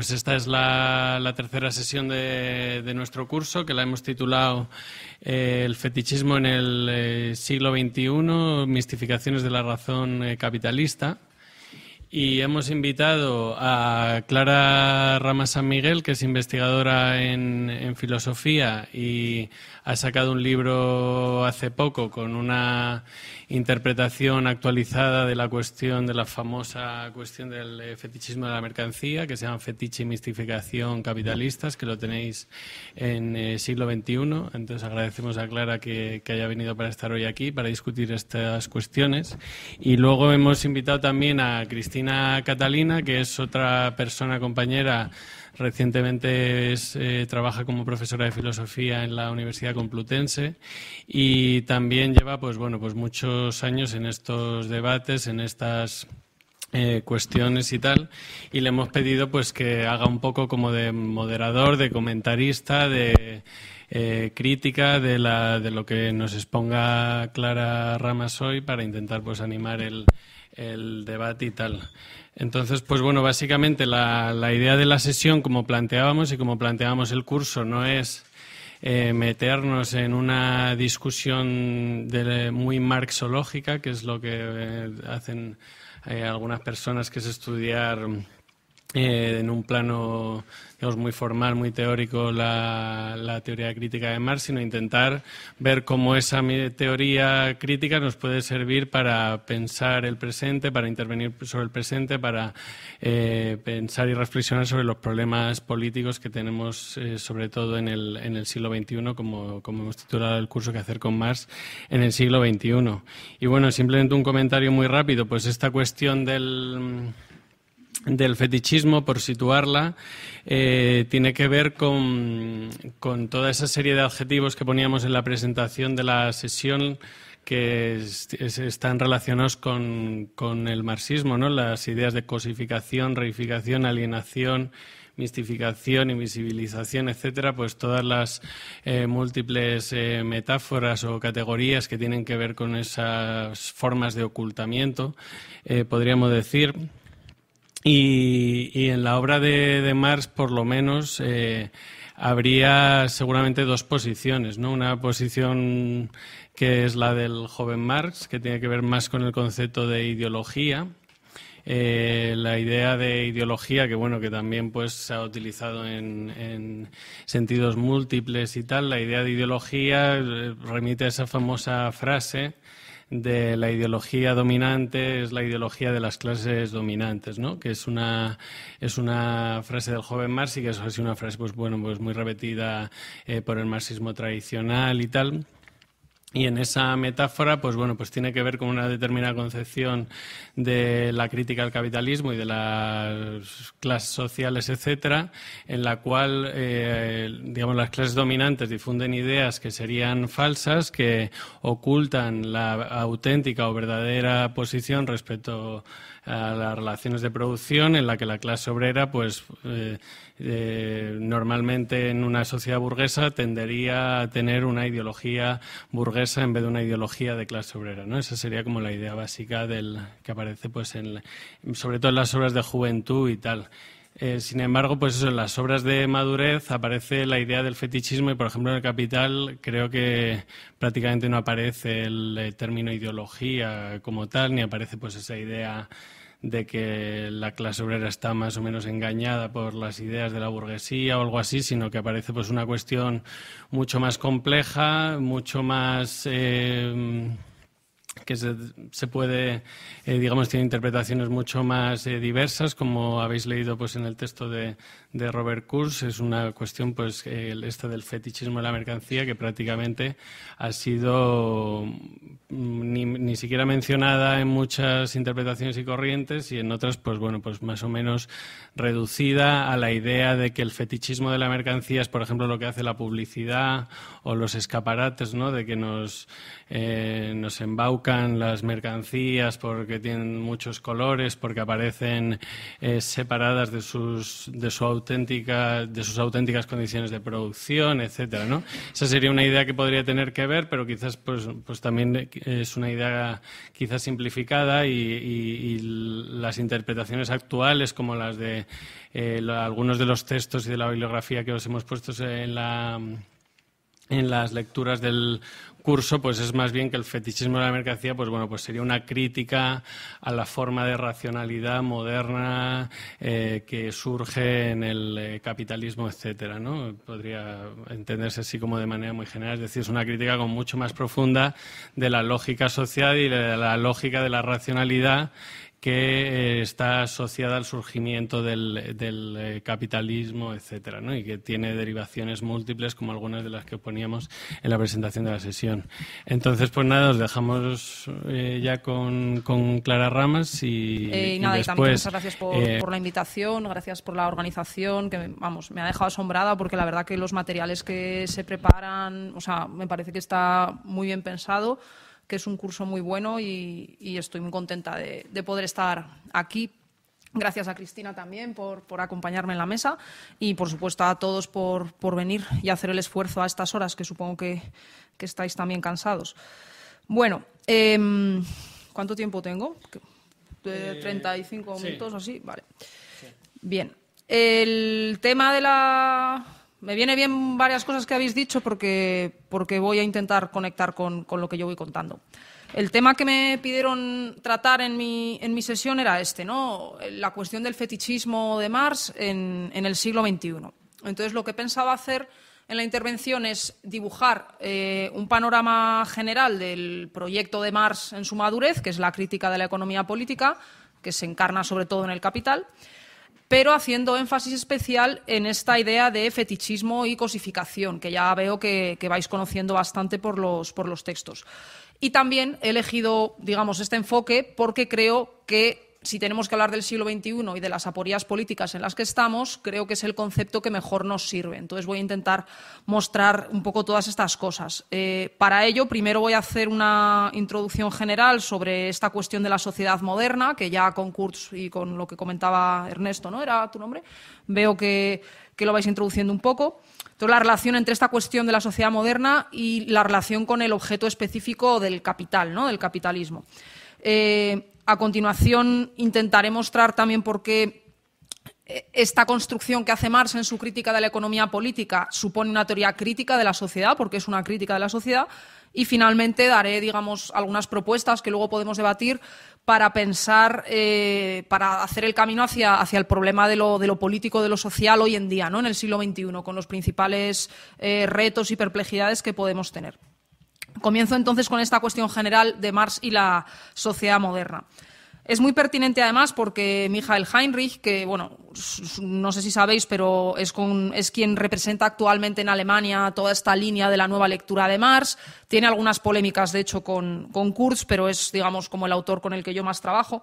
Pues esta es la, tercera sesión de, nuestro curso que la hemos titulado eh, El fetichismo en el eh, siglo XXI, mistificaciones de la razón eh, capitalista. Y hemos invitado a Clara Rama San Miguel, que es investigadora en filosofía, y ha sacado un libro hace poco con una interpretación actualizada de la cuestión de la famosa cuestión del eh, fetichismo de la mercancía, que se llama Fetiche y Mistificación Capitalistas, que lo tenéis en el eh, siglo XXI. Entonces agradecemos a Clara que, haya venido para estar hoy aquí, para discutir estas cuestiones. Y luego hemos invitado también a Cristina Catalina, que es otra persona compañera Recientemente eh, trabaja como profesora de filosofía en la Universidad Complutense y también lleva pues, bueno, pues muchos años en estos debates, en estas eh, cuestiones y tal y le hemos pedido pues que haga un poco como de moderador de comentarista de eh, crítica de, la, de lo que nos exponga Clara Ramas hoy para intentar pues animar el, el debate y tal entonces, pues bueno, básicamente la, idea de la sesión, como planteábamos y como planteábamos el curso, no es eh, meternos en una discusión eh, muy marxológica, que es lo que eh, hacen algunas personas, que es estudiar eh, en un plano digamos, muy formal, muy teórico, la, teoría crítica de Marx, sino intentar ver cómo esa teoría crítica nos puede servir para pensar el presente, para intervenir sobre el presente, para eh, pensar y reflexionar sobre los problemas políticos que tenemos, eh, sobre todo en el, en el siglo XXI, como, como hemos titulado el curso que hacer con Marx en el siglo XXI. Y bueno, simplemente un comentario muy rápido, pues esta cuestión del del fetichismo, por situarla, eh, tiene que ver con, toda esa serie de adjetivos que poníamos en la presentación de la sesión que están relacionados con, el marxismo, ¿no? las ideas de cosificación, reificación, alienación, mistificación, invisibilización, etcétera, pues todas las eh, múltiples eh, metáforas o categorías que tienen que ver con esas formas de ocultamiento, podríamos decir y, en la obra de, Marx, por lo menos, eh, habría seguramente dos posiciones, ¿no? Una posición que es la del joven Marx, que tiene que ver más con el concepto de ideología. Eh, la idea de ideología, que bueno, que también pues se ha utilizado en sentidos múltiples y tal, la idea de ideología eh, remite a esa famosa frase de la ideología dominante es la ideología de las clases dominantes, ¿no? Que es una, es una frase del joven Marx y que es una frase, pues bueno, pues muy repetida eh, por el marxismo tradicional y tal. Y en esa metáfora, pues bueno, pues tiene que ver con una determinada concepción de la crítica al capitalismo y de las clases sociales, etcétera, en la cual, eh, digamos, las clases dominantes difunden ideas que serían falsas, que ocultan la auténtica o verdadera posición respecto a las relaciones de producción, en la que la clase obrera, pues eh, eh, normalmente en una sociedad burguesa tendería a tener una ideología burguesa en vez de una ideología de clase obrera, ¿no? Esa sería como la idea básica del que aparece, pues, en, sobre todo en las obras de juventud y tal. Eh, sin embargo, pues en las obras de madurez aparece la idea del fetichismo y, por ejemplo, en el Capital creo que prácticamente no aparece el término ideología como tal, ni aparece pues esa idea de que la clase obrera está más o menos engañada por las ideas de la burguesía o algo así, sino que aparece pues una cuestión mucho más compleja, mucho más eh, que se, puede, eh, digamos, tiene interpretaciones mucho más eh, diversas, como habéis leído pues en el texto de, de Robert Kurz es una cuestión, pues, esta del fetichismo de la mercancía, que prácticamente ha sido mm, ni, ni, siquiera mencionada en muchas interpretaciones y corrientes y en otras, pues, bueno, pues más o menos reducida a la idea de que el fetichismo de la mercancía es, por ejemplo, lo que hace la publicidad o los escaparates, ¿no? De que nos, eh, nos embaucan las mercancías porque tienen muchos colores, porque aparecen eh, separadas de, sus, de su de sus auténticas condiciones de producción, etcétera, Esa sería una idea que podría tener que ver, pero quizás pues, pues también es una idea quizás simplificada y, las interpretaciones actuales, como las de eh, algunos de los textos y de la bibliografía que os hemos puesto en la en las lecturas del curso, pues es más bien que el fetichismo de la mercancía, pues bueno, pues sería una crítica a la forma de racionalidad moderna eh, que surge en el eh, capitalismo, etcétera, ¿no? Podría entenderse así como de manera muy general, es decir, es una crítica con mucho más profunda de la lógica social y de la lógica de la racionalidad que eh, está asociada al surgimiento del, eh, capitalismo, etcétera, ¿no? y que tiene derivaciones múltiples como algunas de las que poníamos en la presentación de la sesión. Entonces, pues nada, os dejamos eh, ya con, con, Clara Ramas y, nada, y también muchas gracias por, la invitación, gracias por la organización, que vamos, me ha dejado asombrada porque la verdad que los materiales que se preparan, o sea, me parece que está muy bien pensado que es un curso muy bueno y, estoy muy contenta de, poder estar aquí. Gracias a Cristina también por, acompañarme en la mesa y, por supuesto, a todos por, venir y hacer el esfuerzo a estas horas, que supongo que, estáis también cansados. Bueno, em, ¿cuánto tiempo tengo? 35 eh, minutos o así, vale. Bien. El tema de la me viene bien varias cosas que habéis dicho porque, porque voy a intentar conectar con, lo que yo voy contando. El tema que me pidieron tratar en mi, sesión era este, ¿no? La cuestión del fetichismo de Marx en, el siglo XXI. Entonces, lo que pensaba hacer en la intervención es dibujar eh, un panorama general del proyecto de Marx en su madurez, que es la crítica de la economía política, que se encarna sobre todo en el capital pero haciendo énfasis especial en esta idea de fetichismo y cosificación, que ya veo que, vais conociendo bastante por los, por los textos. Y también he elegido, digamos, este enfoque porque creo que si tenemos que hablar del siglo XXI y de las aporías políticas en las que estamos, creo que es el concepto que mejor nos sirve. Entonces voy a intentar mostrar un poco todas estas cosas. Eh, para ello, primero voy a hacer una introducción general sobre esta cuestión de la sociedad moderna, que ya con Kurtz y con lo que comentaba Ernesto, ¿no? ¿Era tu nombre? Veo que, lo vais introduciendo un poco. Entonces, la relación entre esta cuestión de la sociedad moderna y la relación con el objeto específico del capital, ¿no? Del capitalismo. Eh, a continuación intentaré mostrar también por qué eh, esta construcción que hace Marx en su crítica de la economía política supone una teoría crítica de la sociedad, porque es una crítica de la sociedad, y finalmente daré, digamos, algunas propuestas que luego podemos debatir para pensar, eh, para hacer el camino hacia, el problema de lo, político, de lo social hoy en día, ¿no? en el siglo XXI, con los principales eh, retos y perplejidades que podemos tener. Comienzo entonces con esta cuestión general de Marx y la sociedad moderna. Es muy pertinente además porque Michael Heinrich, que bueno, no sé si sabéis, pero es, es, quien representa actualmente en Alemania toda esta línea de la nueva lectura de Marx, tiene algunas polémicas de hecho con, con Kurz, pero es digamos como el autor con el que yo más trabajo.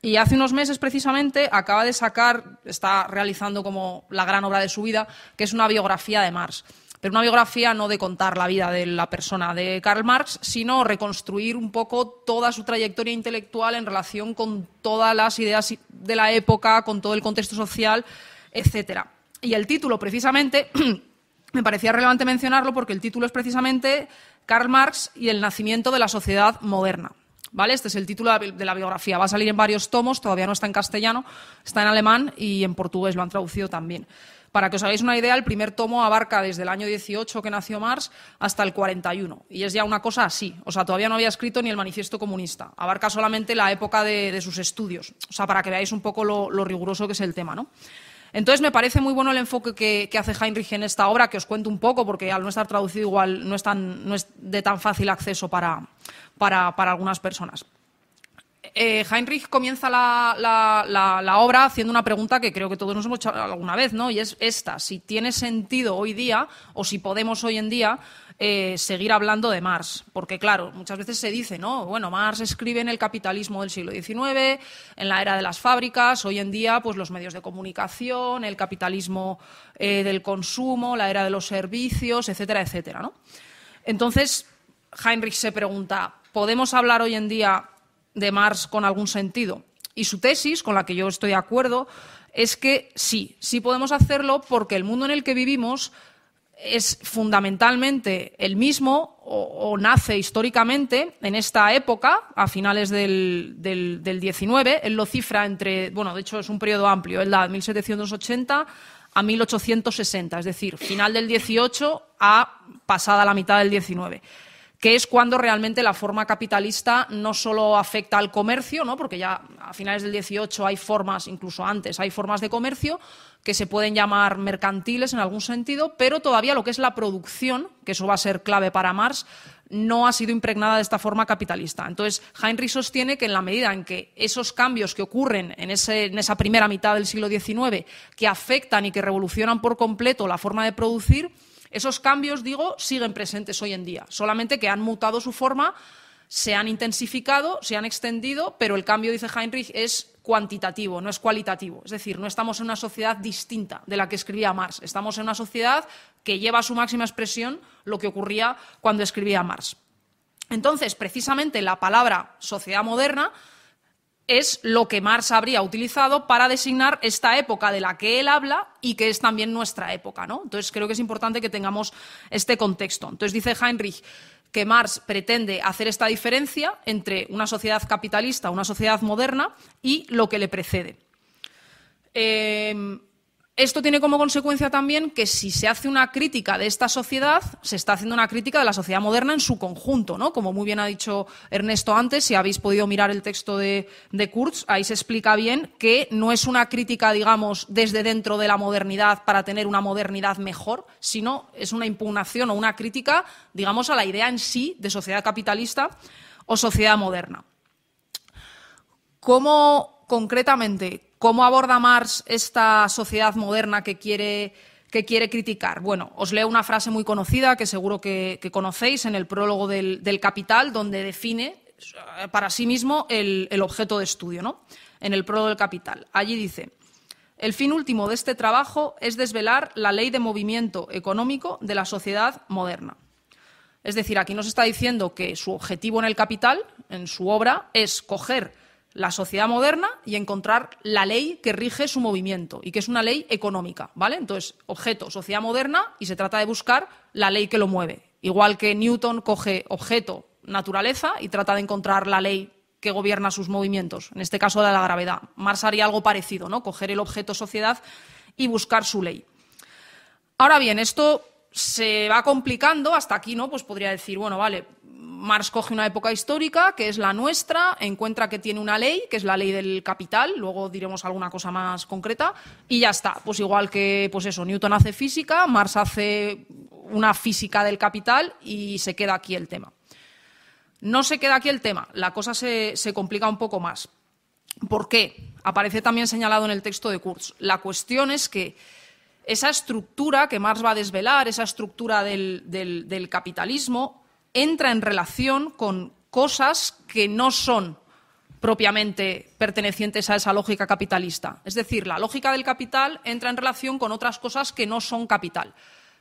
Y hace unos meses precisamente acaba de sacar, está realizando como la gran obra de su vida, que es una biografía de Marx pero una biografía no de contar la vida de la persona de Karl Marx, sino reconstruir un poco toda su trayectoria intelectual en relación con todas las ideas de la época, con todo el contexto social, etcétera. Y el título, precisamente, me parecía relevante mencionarlo porque el título es precisamente Karl Marx y el nacimiento de la sociedad moderna. ¿Vale? Este es el título de la biografía. Va a salir en varios tomos, todavía no está en castellano, está en alemán y en portugués lo han traducido también. Para que os hagáis una idea, el primer tomo abarca desde el año 18 que nació Marx hasta el 41. Y es ya una cosa así. O sea, todavía no había escrito ni el manifiesto comunista. Abarca solamente la época de, sus estudios. O sea, para que veáis un poco lo, riguroso que es el tema, ¿no? Entonces me parece muy bueno el enfoque que, hace Heinrich en esta obra, que os cuento un poco, porque al no estar traducido igual no es, de tan fácil acceso para algunas personas. Eh, Heinrich comienza la, obra haciendo una pregunta que creo que todos nos hemos hecho alguna vez, ¿no? Y es esta, si tiene sentido hoy día o si podemos hoy en día eh, seguir hablando de Marx. Porque claro, muchas veces se dice, ¿no? Bueno, Marx escribe en el capitalismo del siglo XIX, en la era de las fábricas, hoy en día pues los medios de comunicación, el capitalismo eh, del consumo, la era de los servicios, etcétera, etcétera, Entonces, Heinrich se pregunta, ¿podemos hablar hoy en día de Marx con algún sentido. Y su tesis, con la que yo estoy de acuerdo, es que sí, sí podemos hacerlo porque el mundo en el que vivimos es fundamentalmente el mismo o, nace históricamente en esta época, a finales del, del, 19. Él lo cifra entre, bueno, de hecho es un periodo amplio, es la 1780 a 1860, es decir, final del 18 a pasada la mitad del 19 que es cuando realmente la forma capitalista no solo afecta al comercio, ¿no? porque ya a finales del 18 hay formas, incluso antes, hay formas de comercio que se pueden llamar mercantiles en algún sentido, pero todavía lo que es la producción, que eso va a ser clave para Marx, no ha sido impregnada de esta forma capitalista. Entonces, Heinrich sostiene que en la medida en que esos cambios que ocurren en, en esa primera mitad del siglo XIX, que afectan y que revolucionan por completo la forma de producir, esos cambios, digo, siguen presentes hoy en día, solamente que han mutado su forma, se han intensificado, se han extendido, pero el cambio, dice Heinrich, es cuantitativo, no es cualitativo. Es decir, no estamos en una sociedad distinta de la que escribía Marx, estamos en una sociedad que lleva a su máxima expresión lo que ocurría cuando escribía Marx. Entonces, precisamente la palabra sociedad moderna es lo que Marx habría utilizado para designar esta época de la que él habla y que es también nuestra época, ¿no? Entonces creo que es importante que tengamos este contexto. Entonces dice Heinrich que Marx pretende hacer esta diferencia entre una sociedad capitalista, una sociedad moderna y lo que le precede. Eh, esto tiene como consecuencia también que si se hace una crítica de esta sociedad, se está haciendo una crítica de la sociedad moderna en su conjunto, ¿no? Como muy bien ha dicho Ernesto antes, si habéis podido mirar el texto de, Kurz, ahí se explica bien que no es una crítica, digamos, desde dentro de la modernidad para tener una modernidad mejor, sino es una impugnación o una crítica, digamos, a la idea en sí de sociedad capitalista o sociedad moderna. ¿Cómo concretamente, ¿cómo aborda Marx esta sociedad moderna que quiere, que quiere criticar? Bueno, os leo una frase muy conocida que seguro que, conocéis en el prólogo del, Capital, donde define eh, para sí mismo el, el objeto de estudio, ¿no? En el prólogo del Capital. Allí dice. El fin último de este trabajo es desvelar la ley de movimiento económico de la sociedad moderna. Es decir, aquí nos está diciendo que su objetivo en el capital, en su obra, es coger la sociedad moderna y encontrar la ley que rige su movimiento y que es una ley económica, ¿vale? Entonces, objeto, sociedad moderna y se trata de buscar la ley que lo mueve. Igual que Newton coge objeto, naturaleza y trata de encontrar la ley que gobierna sus movimientos, en este caso la de la gravedad. Marx haría algo parecido, ¿no? Coger el objeto sociedad y buscar su ley. Ahora bien, esto se va complicando hasta aquí, ¿no? Pues podría decir, bueno, vale, Marx coge una época histórica, que es la nuestra, encuentra que tiene una ley, que es la ley del capital, luego diremos alguna cosa más concreta, y ya está. Pues igual que, pues eso, Newton hace física, Marx hace una física del capital y se queda aquí el tema. No se queda aquí el tema, la cosa se, complica un poco más. ¿Por qué? Aparece también señalado en el texto de Kurz. La cuestión es que esa estructura que Marx va a desvelar, esa estructura del capitalismo, entra en relación con cosas que no son propiamente pertenecientes a esa lógica capitalista. Es decir, la lógica del capital entra en relación con otras cosas que no son capital.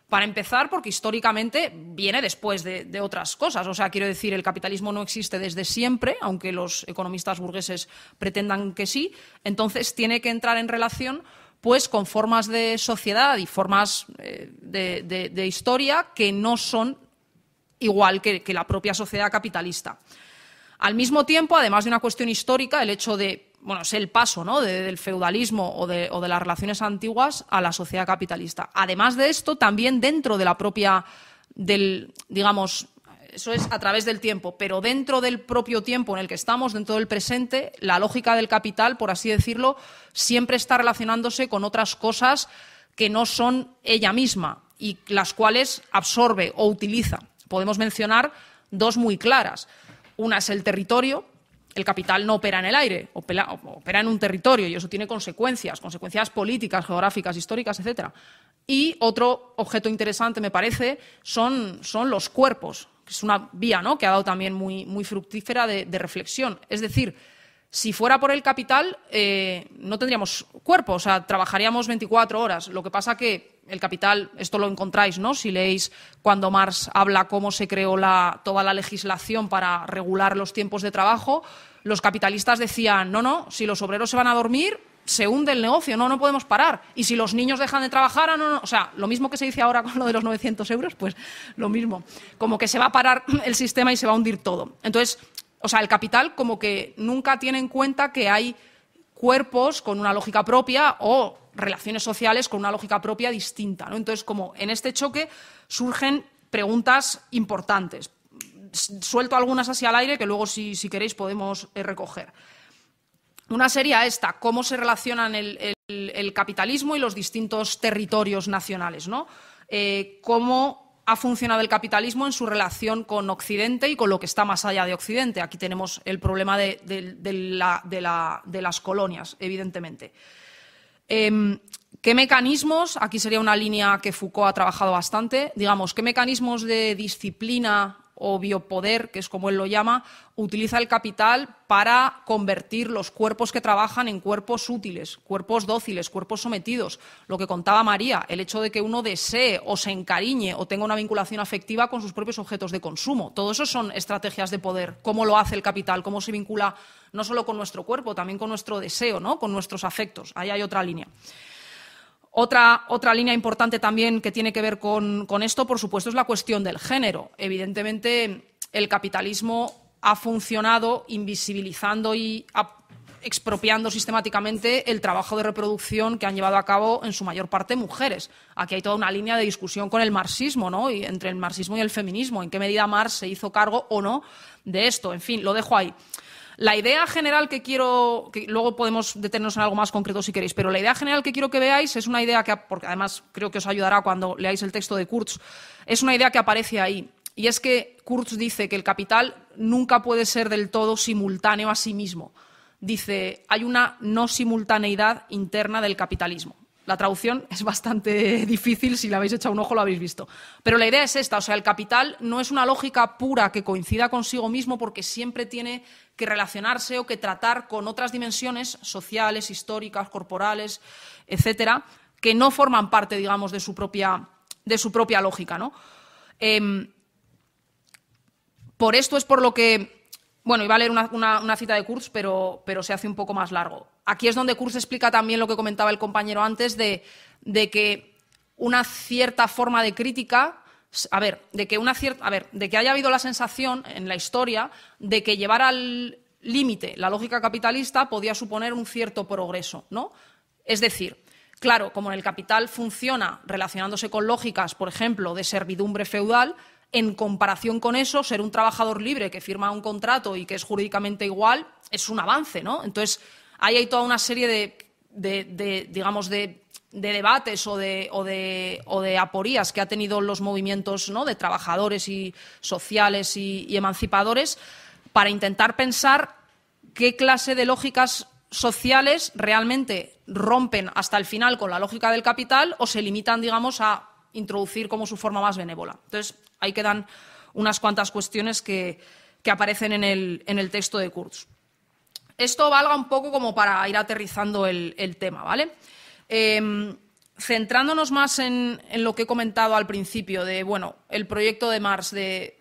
Para empezar, porque históricamente viene después de, otras cosas. O sea, quiero decir, el capitalismo no existe desde siempre, aunque los economistas burgueses pretendan que sí. Entonces, tiene que entrar en relación pues con formas de sociedad y formas eh, de, de historia que no son igual que, la propia sociedad capitalista. Al mismo tiempo, además de una cuestión histórica, el hecho de bueno, es el paso del feudalismo o de, las relaciones antiguas a la sociedad capitalista. Además de esto, también dentro de la propia, digamos, eso es a través del tiempo, pero dentro del propio tiempo en el que estamos, dentro del presente, la lógica del capital, por así decirlo, siempre está relacionándose con otras cosas que no son ella misma y las cuales absorbe o utiliza. Podemos mencionar dos muy claras. Una es el territorio. El capital no opera en el aire, opera, en un territorio y eso tiene consecuencias, consecuencias políticas, geográficas, históricas, etcétera. Y otro objeto interesante, me parece, son, son los cuerpos, que es una vía ¿no? que ha dado también muy, fructífera de, reflexión. Es decir, si fuera por el capital, eh, no tendríamos cuerpo, o sea, trabajaríamos 24 horas. Lo que pasa que el capital, esto lo encontráis, ¿no? Si leéis cuando Marx habla cómo se creó toda la legislación para regular los tiempos de trabajo, los capitalistas decían, no, no, si los obreros se van a dormir, se hunde el negocio, no, no podemos parar. Y si los niños dejan de trabajar, ah, no, o sea, lo mismo que se dice ahora con lo de los 900 euros, pues lo mismo. Como que se va a parar el sistema y se va a hundir todo. Entonces, o sea, el capital como que nunca tiene en cuenta que hay cuerpos con una lógica propia o relaciones sociales con una lógica propia distinta. ¿no? Entonces, como en este choque surgen preguntas importantes. Suelto algunas así al aire que luego, si, queréis, podemos eh, recoger. Una sería esta, cómo se relacionan el, capitalismo y los distintos territorios nacionales, ¿no? Eh, cómo ha funcionado el capitalismo en su relación con Occidente y con lo que está más allá de Occidente. Aquí tenemos el problema de, las colonias, evidentemente. Em, ¿Qué mecanismos? Aquí sería una línea que Foucault ha trabajado bastante. Digamos, ¿qué mecanismos de disciplina o biopoder, que es como él lo llama, utiliza el capital para convertir los cuerpos que trabajan en cuerpos útiles, cuerpos dóciles, cuerpos sometidos. Lo que contaba María, el hecho de que uno desee o se encariñe o tenga una vinculación afectiva con sus propios objetos de consumo. Todo eso son estrategias de poder. ¿Cómo lo hace el capital? ¿Cómo se vincula no solo con nuestro cuerpo, también con nuestro deseo, ¿no? con nuestros afectos? Ahí hay otra línea. Otra, línea importante también que tiene que ver con, esto, por supuesto, es la cuestión del género. Evidentemente, el capitalismo ha funcionado invisibilizando y expropiando sistemáticamente el trabajo de reproducción que han llevado a cabo en su mayor parte mujeres. Aquí hay toda una línea de discusión con el marxismo, ¿no? Y entre el marxismo y el feminismo, en qué medida Marx se hizo cargo o no de esto. En fin, lo dejo ahí. La idea general que quiero, que luego podemos detenernos en algo más concreto si queréis, pero la idea general que quiero que veáis es una idea que, porque además creo que os ayudará cuando leáis el texto de Kurtz, es una idea que aparece ahí. Y es que Kurtz dice que el capital nunca puede ser del todo simultáneo a sí mismo. Dice, hay una no simultaneidad interna del capitalismo. La traducción es bastante difícil, si la habéis echado un ojo lo habéis visto. Pero la idea es esta, o sea, el capital no es una lógica pura que coincida consigo mismo porque siempre tiene que relacionarse o que tratar con otras dimensiones sociales, históricas, corporales, etcétera, que no forman parte, digamos, de su propia, lógica, em, por esto es por lo que bueno, iba a leer una, cita de Kurz, pero, se hace un poco más largo. Aquí es donde Kurz explica también lo que comentaba el compañero antes de, de que una cierta forma de crítica a ver, de que una cierta, a ver, de que haya habido la sensación en la historia de que llevar al límite la lógica capitalista podía suponer un cierto progreso, ¿no? Es decir, claro, como en el capital funciona relacionándose con lógicas, por ejemplo, de servidumbre feudal, en comparación con eso, ser un trabajador libre que firma un contrato y que es jurídicamente igual es un avance, ¿no? Entonces, ahí hay toda una serie de, digamos, de, debates o, de, aporías que ha tenido los movimientos de trabajadores y sociales y, y emancipadores para intentar pensar qué clase de lógicas sociales realmente rompen hasta el final con la lógica del capital o se limitan, digamos, a introducir como su forma más benévola. Entonces, ahí quedan unas cuantas cuestiones que, aparecen en el, texto de Kurz. Esto valga un poco como para ir aterrizando el, tema, ¿vale? Em, centrándonos más en, lo que he comentado al principio, de bueno, el proyecto de Mars, de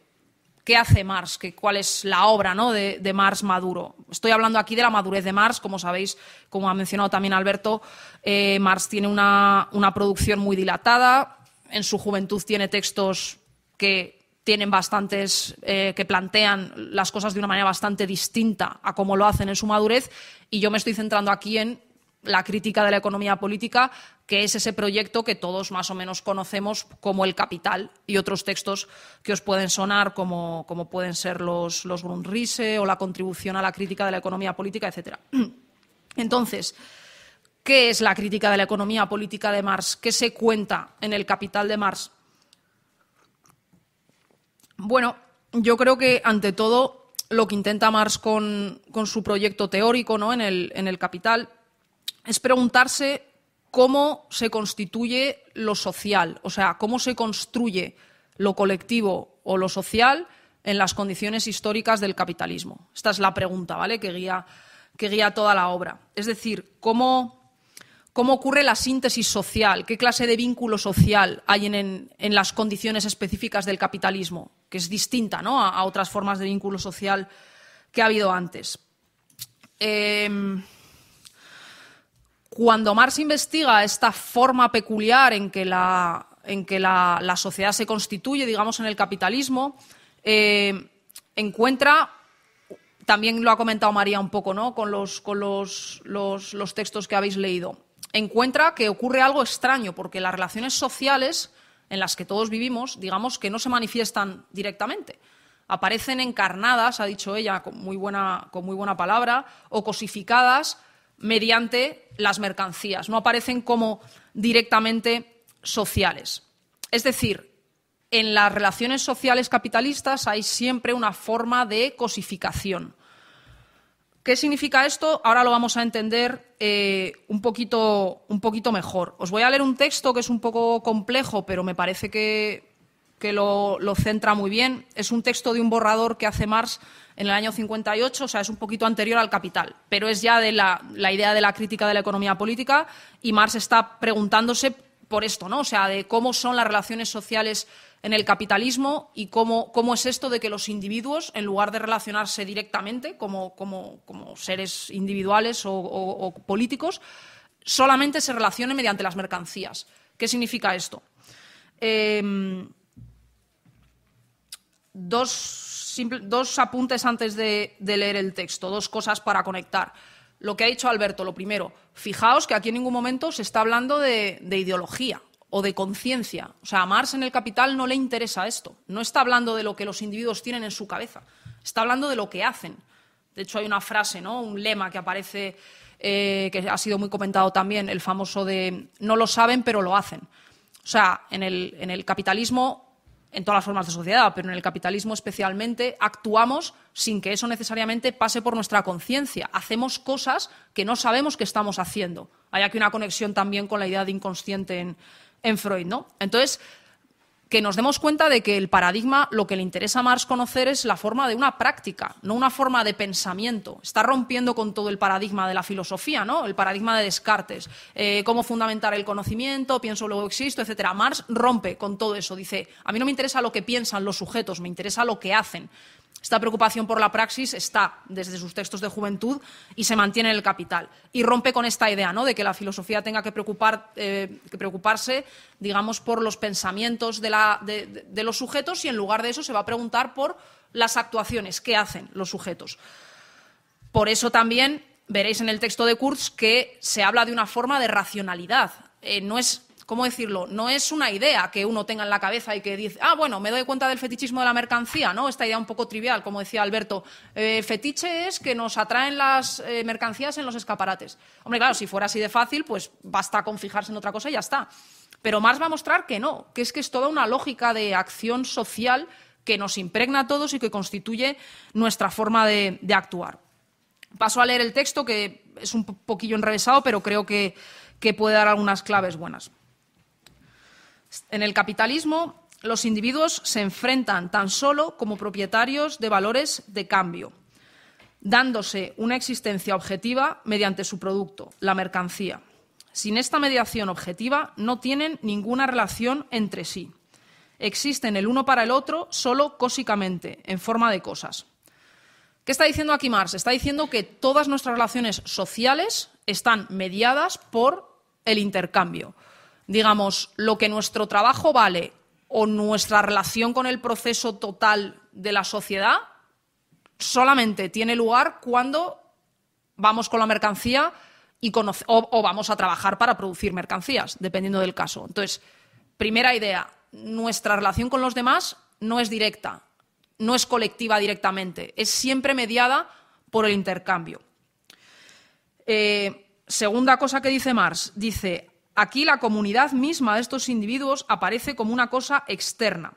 qué hace Mars, cuál es la obra ¿no? de, de, Mars maduro. Estoy hablando aquí de la madurez de Mars, como sabéis, como ha mencionado también Alberto, eh, Mars tiene una, una producción muy dilatada, en su juventud tiene textos que tienen eh, que plantean las cosas de una manera bastante distinta a como lo hacen en su madurez, y yo me estoy centrando aquí en la crítica de la economía política, que es ese proyecto que todos más o menos conocemos como El Capital y otros textos que os pueden sonar, como, pueden ser los, los Grundrisse o la contribución a la crítica de la economía política, etcétera. Entonces, ¿Qué es la crítica de la economía política de Marx? ¿Qué se cuenta en el capital de Marx? Bueno, yo creo que ante todo lo que intenta Marx con, su proyecto teórico ¿no? en, el, en el capital es preguntarse cómo se constituye lo social, o sea, cómo se construye lo colectivo o lo social en las condiciones históricas del capitalismo. Esta es la pregunta, ¿vale? Que guía, que guía toda la obra. Es decir, cómo cómo ocurre la síntesis social, qué clase de vínculo social hay en, las condiciones específicas del capitalismo, que es distinta a, otras formas de vínculo social que ha habido antes. Em, cuando Marx investiga esta forma peculiar en que la, sociedad se constituye, digamos, en el capitalismo, em, encuentra también lo ha comentado María un poco, ¿no? Con los textos que habéis leído encuentra que ocurre algo extraño, porque las relaciones sociales en las que todos vivimos, digamos que no se manifiestan directamente. Aparecen encarnadas, ha dicho ella con muy buena, con muy buena palabra, o cosificadas mediante las mercancías, no aparecen como directamente sociales. Es decir, en las relaciones sociales capitalistas hay siempre una forma de cosificación. ¿Qué significa esto? Ahora lo vamos a entender eh, un, poquito, mejor. Os voy a leer un texto que es un poco complejo, pero me parece que, lo, centra muy bien. Es un texto de un borrador que hace Marx en el año 58, o sea, es un poquito anterior al Capital, pero es ya de la, la, idea de la crítica de la economía política y Marx está preguntándose por esto, ¿no? O sea, de cómo son las relaciones sociales en el capitalismo y cómo, cómo es esto de que los individuos, en lugar de relacionarse directamente como, como, seres individuales o, políticos, solamente se relacionen mediante las mercancías. ¿Qué significa esto? Em, dos, dos, apuntes antes de, leer el texto, dos cosas para conectar. Lo que ha dicho Alberto, lo primero, fijaos que aquí en ningún momento se está hablando de ideología o de conciencia. O sea, a Marx en el Capital no le interesa esto. No está hablando de lo que los individuos tienen en su cabeza, está hablando de lo que hacen. De hecho, hay una frase, ¿no? un lema que aparece, eh, que ha sido muy comentado también, el famoso de no lo saben, pero lo hacen. O sea, en el, en el capitalismo, en todas las formas de sociedad, pero en el capitalismo especialmente, actuamos sin que eso necesariamente pase por nuestra conciencia. Hacemos cosas que no sabemos que estamos haciendo. Hay aquí una conexión también con la idea de inconsciente en, en Freud, ¿no? Entonces, que nos demos cuenta de que el paradigma lo que le interesa a Marx conocer es la forma de una práctica, no una forma de pensamiento. Está rompiendo con todo el paradigma de la filosofía, ¿no? El paradigma de Descartes, eh, cómo fundamentar el conocimiento, pienso luego existo, etcétera. Marx rompe con todo eso. Dice, a mí no me interesa lo que piensan los sujetos, me interesa lo que hacen. Esta preocupación por la praxis está desde sus textos de juventud y se mantiene en el capital. Y rompe con esta idea ¿no? de que la filosofía tenga que, preocupar, eh, que preocuparse, digamos, por los pensamientos de, la, de, los sujetos y en lugar de eso se va a preguntar por las actuaciones, que hacen los sujetos. Por eso también veréis en el texto de Kurz que se habla de una forma de racionalidad. Eh, no es ¿cómo decirlo? No es una idea que uno tenga en la cabeza y que dice, ah, bueno, me doy cuenta del fetichismo de la mercancía, ¿no? Esta idea un poco trivial, como decía Alberto. Eh, fetiche es que nos atraen las eh, mercancías en los escaparates. Hombre, claro, si fuera así de fácil, pues basta con fijarse en otra cosa y ya está. Pero Marx va a mostrar que no, que es que es toda una lógica de acción social que nos impregna a todos y que constituye nuestra forma de, actuar. Paso a leer el texto, que es un poquillo enrevesado, pero creo que puede dar algunas claves buenas. En el capitalismo, los individuos se enfrentan tan solo como propietarios de valores de cambio, dándose una existencia objetiva mediante su producto, la mercancía. Sin esta mediación objetiva no tienen ninguna relación entre sí. Existen el uno para el otro solo cósicamente, en forma de cosas. ¿Qué está diciendo aquí Marx? Está diciendo que todas nuestras relaciones sociales están mediadas por el intercambio digamos, lo que nuestro trabajo vale o nuestra relación con el proceso total de la sociedad solamente tiene lugar cuando vamos con la mercancía y o, vamos a trabajar para producir mercancías, dependiendo del caso. Entonces, primera idea, nuestra relación con los demás no es directa, no es colectiva directamente, es siempre mediada por el intercambio. Eh, segunda cosa que dice Marx, dice, aquí la comunidad misma de estos individuos aparece como una cosa externa.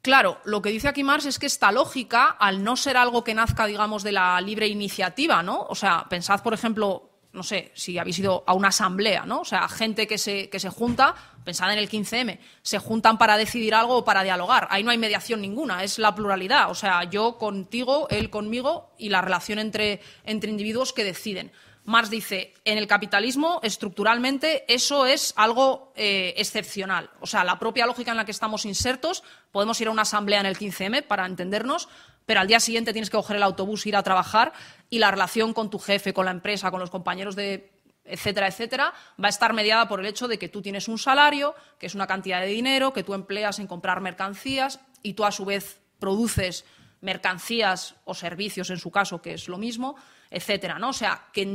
Claro, lo que dice aquí Marx es que esta lógica, al no ser algo que nazca, digamos, de la libre iniciativa, ¿no? O sea, pensad, por ejemplo, no sé, si habéis ido a una asamblea, ¿no? O sea, gente que se, junta, pensad en el 15M, se juntan para decidir algo o para dialogar. Ahí no hay mediación ninguna, es la pluralidad. O sea, yo contigo, él conmigo y la relación entre, entre individuos que deciden. Marx dice, en el capitalismo, estructuralmente, eso es algo eh, excepcional. O sea, la propia lógica en la que estamos insertos, podemos ir a una asamblea en el 15M para entendernos, pero al día siguiente tienes que coger el autobús, ir a trabajar y la relación con tu jefe, con la empresa, con los compañeros de etcétera, etcétera, va a estar mediada por el hecho de que tú tienes un salario, que es una cantidad de dinero, que tú empleas en comprar mercancías y tú a su vez produces mercancías o servicios, en su caso, que es lo mismo, etcétera, ¿no? O sea, que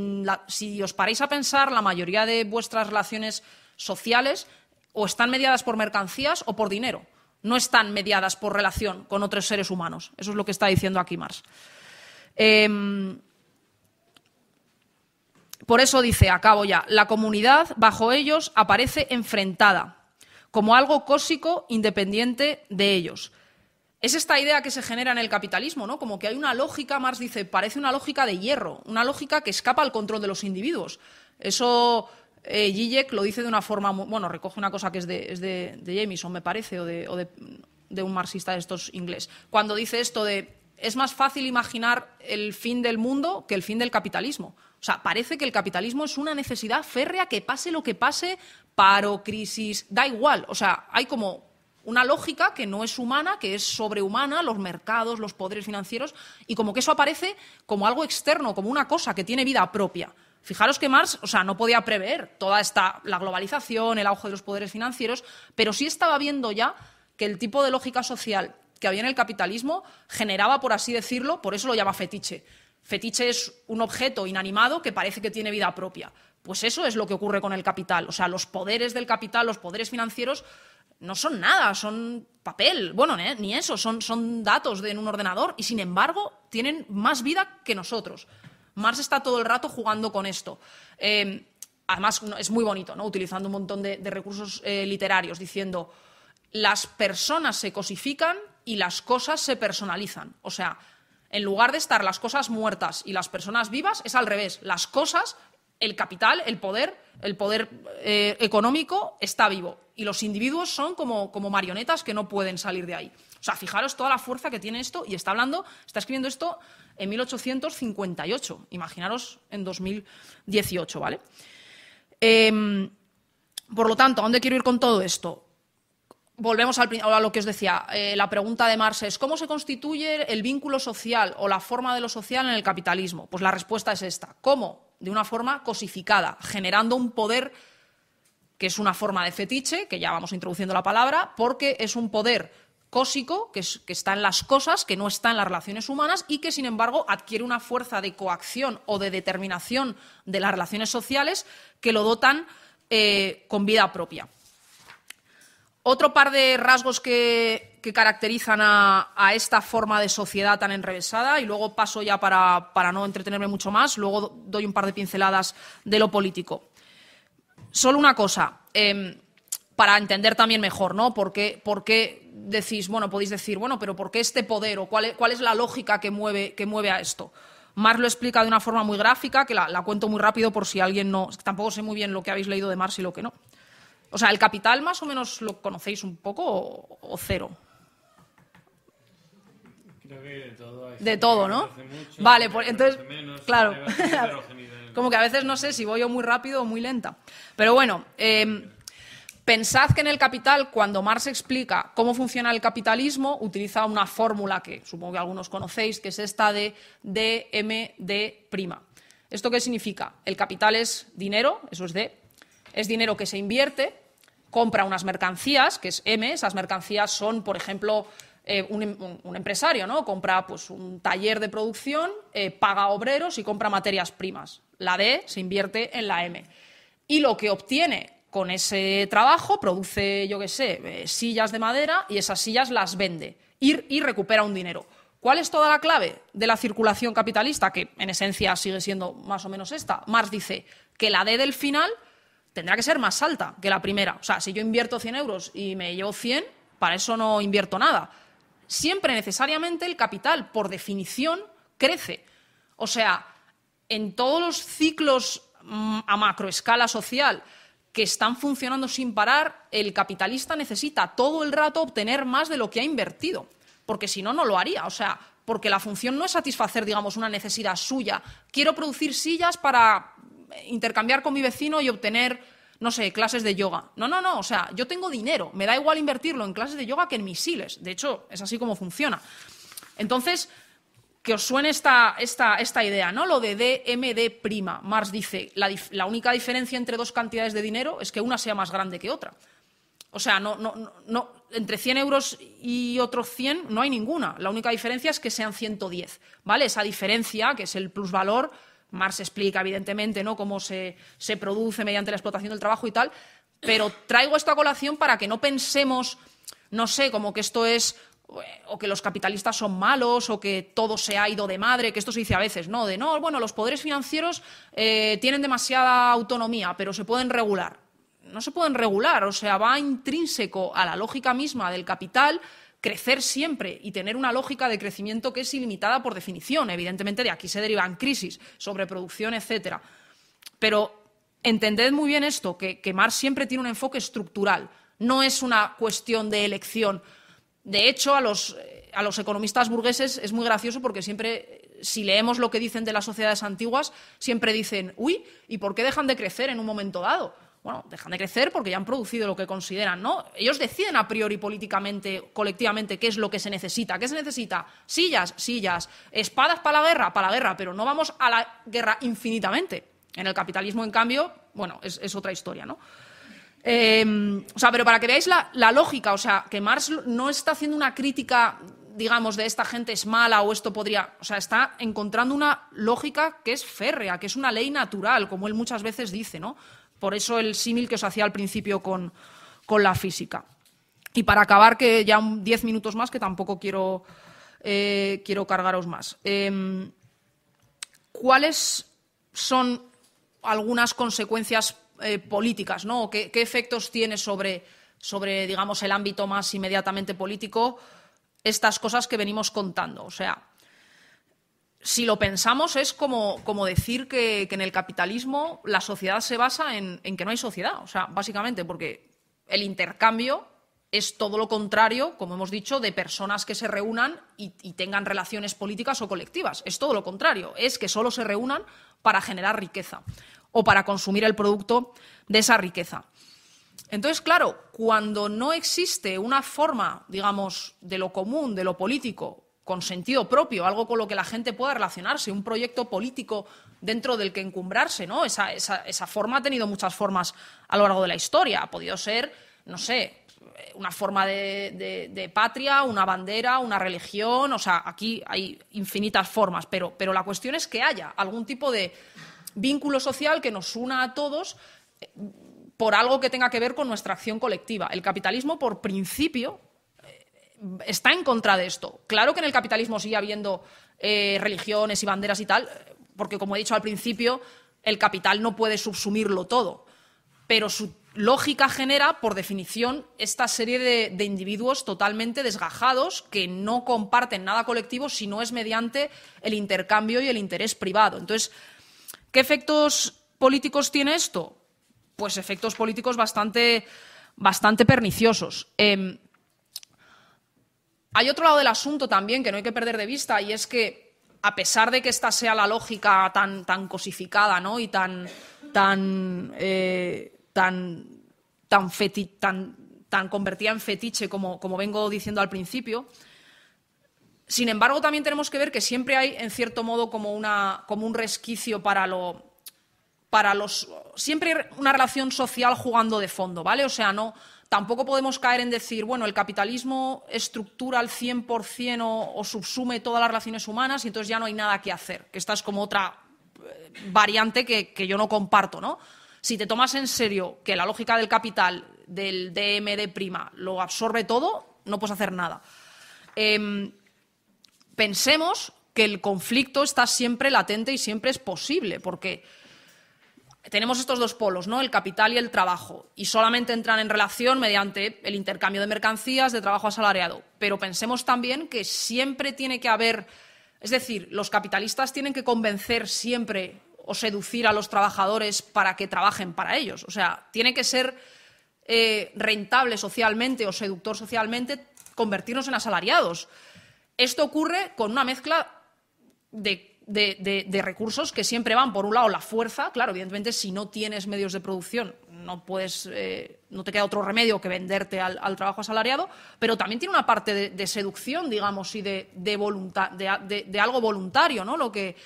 si os paráis a pensar, la mayoría de vuestras relaciones sociales o están mediadas por mercancías o por dinero. No están mediadas por relación con otros seres humanos. Eso es lo que está diciendo aquí Marx. Em, por eso dice, acabo ya, la comunidad bajo ellos aparece enfrentada, como algo cósico independiente de ellos. Es esta idea que se genera en el capitalismo, ¿no? Como que hay una lógica, Marx dice, parece una lógica de hierro, una lógica que escapa al control de los individuos. Eso eh, lo dice de una forma, bueno, recoge una cosa que es de, es de, Jameson, me parece, o, de, de, un marxista de estos inglés. Cuando dice esto de, es más fácil imaginar el fin del mundo que el fin del capitalismo. O sea, parece que el capitalismo es una necesidad férrea que pase lo que pase, paro, crisis, da igual. O sea, hay como una lógica que no es humana, que es sobrehumana, los mercados, los poderes financieros, y como que eso aparece como algo externo, como una cosa que tiene vida propia. Fijaros que Marx, o sea, no podía prever toda esta la globalización, el auge de los poderes financieros, pero sí estaba viendo ya que el tipo de lógica social que había en el capitalismo generaba, por así decirlo, por eso lo llama fetiche. Fetiche es un objeto inanimado que parece que tiene vida propia. Pues eso es lo que ocurre con el capital. O sea, los poderes del capital, los poderes financieros, no son nada, son papel, bueno, ni eso, son, datos de, en un ordenador y sin embargo tienen más vida que nosotros. Mars está todo el rato jugando con esto. Em, además, es muy bonito, ¿no? utilizando un montón de, recursos eh, literarios, diciendo, las personas se cosifican y las cosas se personalizan. O sea, en lugar de estar las cosas muertas y las personas vivas, es al revés. Las cosas el capital, el poder, el poder eh, económico está vivo y los individuos son como, como marionetas que no pueden salir de ahí. O sea, fijaros toda la fuerza que tiene esto y está hablando, está escribiendo esto en 1858, imaginaros en 2018, ¿vale? Em, por lo tanto, ¿a dónde quiero ir con todo esto? Volvemos al, a lo que os decía. Eh, la pregunta de Marx es, ¿cómo se constituye el vínculo social o la forma de lo social en el capitalismo? Pues la respuesta es esta. ¿Cómo? de una forma cosificada, generando un poder que es una forma de fetiche, que ya vamos introduciendo la palabra, porque es un poder cósico, que, está en las cosas, que no está en las relaciones humanas y que, sin embargo, adquiere una fuerza de coacción o de determinación de las relaciones sociales que lo dotan eh, con vida propia. Otro par de rasgos que que caracterizan a, esta forma de sociedad tan enrevesada y luego paso ya para, no entretenerme mucho más, luego doy un par de pinceladas de lo político. Solo una cosa, em, para entender también mejor, ¿no? ¿Por qué, por qué decís, bueno, podéis decir, bueno, pero ¿por qué este poder o cuál, es la lógica que mueve, que mueve a esto? Marx lo explica de una forma muy gráfica, que la, cuento muy rápido por si alguien no. Tampoco sé muy bien lo que habéis leído de Marx y lo que no. O sea, el capital más o menos lo conocéis un poco o cero de todo. ¿no? vale, pues entonces, claro. Como que a veces no sé si voy yo muy rápido o muy lenta. Pero bueno, em, pensad que en el Capital, cuando Marx explica cómo funciona el capitalismo, utiliza una fórmula que supongo que algunos conocéis, que es esta de prima. ¿Esto qué significa? El capital es dinero, eso es D, es dinero que se invierte, compra unas mercancías, que es M, esas mercancías son, por ejemplo, eh, em, un, empresario, ¿no? Compra pues, un taller de producción, eh, paga obreros y compra materias primas. La D se invierte en la M. Y lo que obtiene con ese trabajo, produce, yo sé, eh, sillas de madera y esas sillas las vende y, y recupera un dinero. ¿Cuál es toda la clave de la circulación capitalista? Que en esencia sigue siendo más o menos esta. Marx dice que la D del final tendrá que ser más alta que la primera. O sea, si yo invierto 100 euros y me llevo 100, para eso no invierto nada siempre necesariamente el capital, por definición, crece. O sea, en todos los ciclos mm, a macroescala social que están funcionando sin parar, el capitalista necesita todo el rato obtener más de lo que ha invertido, porque si no, no lo haría. O sea, porque la función no es satisfacer, digamos, una necesidad suya. Quiero producir sillas para intercambiar con mi vecino y obtener no sé, clases de yoga. No, no, no, o sea, yo tengo dinero, me da igual invertirlo en clases de yoga que en misiles. De hecho, es así como funciona. Entonces, que os suene esta, esta, esta idea, ¿no? Lo de DMD prima. Marx dice, la, única diferencia entre dos cantidades de dinero es que una sea más grande que otra. O sea, no, no, no, entre 100 euros y otros 100 no hay ninguna. La única diferencia es que sean 110, ¿vale? Esa diferencia, que es el plusvalor, Marx explica, evidentemente, ¿no? cómo se, produce mediante la explotación del trabajo y tal, pero traigo esta colación para que no pensemos, no sé, como que esto es o que los capitalistas son malos o que todo se ha ido de madre, que esto se dice a veces, ¿no? De no, bueno, los poderes financieros eh, tienen demasiada autonomía, pero se pueden regular. No se pueden regular, o sea, va intrínseco a la lógica misma del capital crecer siempre y tener una lógica de crecimiento que es ilimitada por definición. Evidentemente, de aquí se derivan crisis, sobreproducción, etcétera. Pero entended muy bien esto, que, que, Marx siempre tiene un enfoque estructural, no es una cuestión de elección. De hecho, a los, eh, a los economistas burgueses es muy gracioso porque siempre, eh, si leemos lo que dicen de las sociedades antiguas, siempre dicen, uy, ¿y por qué dejan de crecer en un momento dado? bueno, dejan de crecer porque ya han producido lo que consideran, ¿no? Ellos deciden a priori políticamente, colectivamente, qué es lo que se necesita. ¿Qué se necesita? Sillas, sillas. Espadas para la guerra, para la guerra, pero no vamos a la guerra infinitamente. En el capitalismo, en cambio, bueno, es, otra historia, ¿no? Em, o sea, pero para que veáis la lógica, o sea, que Marx no está haciendo una crítica digamos, de esta gente es mala o esto podría. O sea, está encontrando una lógica que es férrea, que es una ley natural, como él muchas veces dice, ¿no? Por eso el símil que os hacía al principio con, la física. Y para acabar, que ya diez minutos más, que tampoco quiero, eh, quiero cargaros más. Em, ¿Cuáles son algunas consecuencias eh, políticas? ¿Qué, ¿Qué, efectos tiene sobre, sobre, digamos, el ámbito más inmediatamente político estas cosas que venimos contando? O sea, si lo pensamos, es como, decir que, en el capitalismo la sociedad se basa en, que no hay sociedad. O sea, básicamente porque el intercambio es todo lo contrario, como hemos dicho, de personas que se reúnan y tengan relaciones políticas o colectivas. Es todo lo contrario. Es que solo se reúnan para generar riqueza o para consumir el producto de esa riqueza. Entonces, claro, cuando no existe una forma, digamos, de lo común, de lo político, con sentido propio, algo con lo que la gente pueda relacionarse, un proyecto político dentro del que encumbrarse, ¿no? Esa, forma ha tenido muchas formas a lo largo de la historia. Ha podido ser, no sé, una forma de, patria, una bandera, una religión, o sea, aquí hay infinitas formas, pero la cuestión es que haya algún tipo de vínculo social que nos una a todos eh, por algo que tenga que ver con nuestra acción colectiva. El capitalismo, por principio, está en contra de esto. Claro que en el capitalismo sigue habiendo eh, religiones y banderas y tal, porque como he dicho al principio, el capital no puede subsumirlo todo, pero su lógica genera, por definición, esta serie de, individuos totalmente desgajados que no comparten nada colectivo si no es mediante el intercambio y el interés privado. Entonces, ¿qué efectos políticos tiene esto? Pues efectos políticos bastante, bastante perniciosos. Em, hay otro lado del asunto también que no hay que perder de vista y es que a pesar de que esta sea la lógica tan, tan cosificada ¿no? y tan, tan, eh, tan, tan, convertida en fetiche como, como vengo diciendo al principio, sin embargo también tenemos que ver que siempre hay en cierto modo como, como un resquicio para lo para los siempre una relación social jugando de fondo, ¿vale? O sea, no tampoco podemos caer en decir, bueno, el capitalismo estructura al 100% o, subsume todas las relaciones humanas y entonces ya no hay nada que hacer, que esta es como otra eh, variante que, yo no comparto, ¿no? Si te tomas en serio que la lógica del capital, del DM de prima, lo absorbe todo, no puedes hacer nada. Em, pensemos que el conflicto está siempre latente y siempre es posible, porque tenemos estos dos polos, ¿no? el capital y el trabajo, y solamente entran en relación mediante el intercambio de mercancías, de trabajo asalariado. Pero pensemos también que siempre tiene que haber, es decir, los capitalistas tienen que convencer siempre o seducir a los trabajadores para que trabajen para ellos. O sea, tiene que ser eh, rentable socialmente o seductor socialmente convertirnos en asalariados. Esto ocurre con una mezcla de de, recursos que siempre van, por un lado, la fuerza. Claro, evidentemente, si no tienes medios de producción, no puedes, eh, no te queda otro remedio que venderte al, trabajo asalariado, pero también tiene una parte de, seducción, digamos, y de, de, algo voluntario, ¿no? Lo que,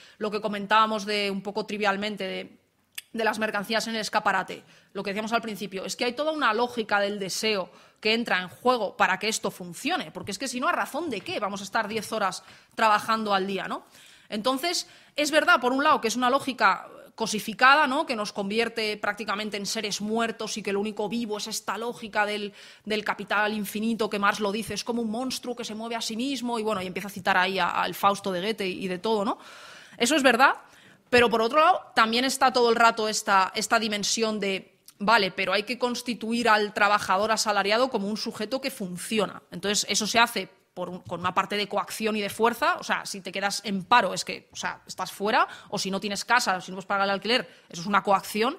comentábamos un poco trivialmente de las mercancías en el escaparate, lo que decíamos al principio, es que hay toda una lógica del deseo que entra en juego para que esto funcione, porque es que si no, ¿a razón de qué vamos a estar diez horas trabajando al día, no? Entonces, es verdad, por un lado, que es una lógica cosificada, ¿no? que nos convierte prácticamente en seres muertos y que lo único vivo es esta lógica del, capital infinito que Marx lo dice, es como un monstruo que se mueve a sí mismo y bueno, y empieza a citar ahí al Fausto de Goethe y de todo, ¿no? Eso es verdad, pero por otro lado también está todo el rato esta, esta dimensión de, vale, pero hay que constituir al trabajador asalariado como un sujeto que funciona. Entonces eso se hace con una parte de coacción y de fuerza, o sea, si te quedas en paro es que, sea, estás fuera, o si no tienes casa, si no puedes pagar el alquiler, eso es una coacción,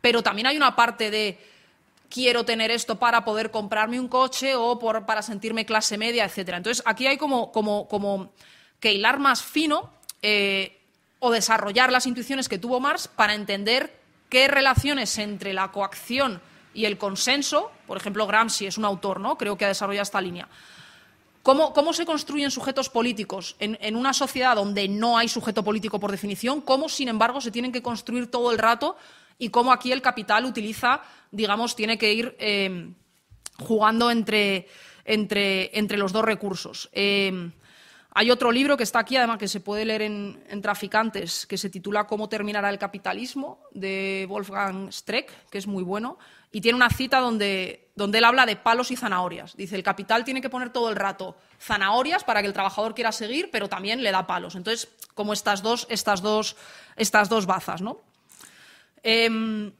pero también hay una parte de quiero tener esto para poder comprarme un coche o para sentirme clase media, etcétera. Entonces, aquí hay como, que hilar más fino eh, o desarrollar las intuiciones que tuvo Marx para entender qué relaciones entre la coacción y el consenso, por ejemplo, Gramsci es un autor, ¿no? Creo que ha desarrollado esta línea. ¿Cómo, se construyen sujetos políticos en, una sociedad donde no hay sujeto político por definición? ¿Cómo, sin embargo, se tienen que construir todo el rato y cómo aquí el capital utiliza, digamos, tiene que ir eh, jugando entre, los dos recursos? Eh, hay otro libro que está aquí, además, que se puede leer en, Traficantes, que se titula Cómo terminará el capitalismo, de Wolfgang Streck, que es muy bueno, y tiene una cita donde, donde él habla de palos y zanahorias. Dice, el capital tiene que poner todo el rato zanahorias para que el trabajador quiera seguir, pero también le da palos. Entonces, como estas dos, estas dos, estas dos bazas, ¿no? Em,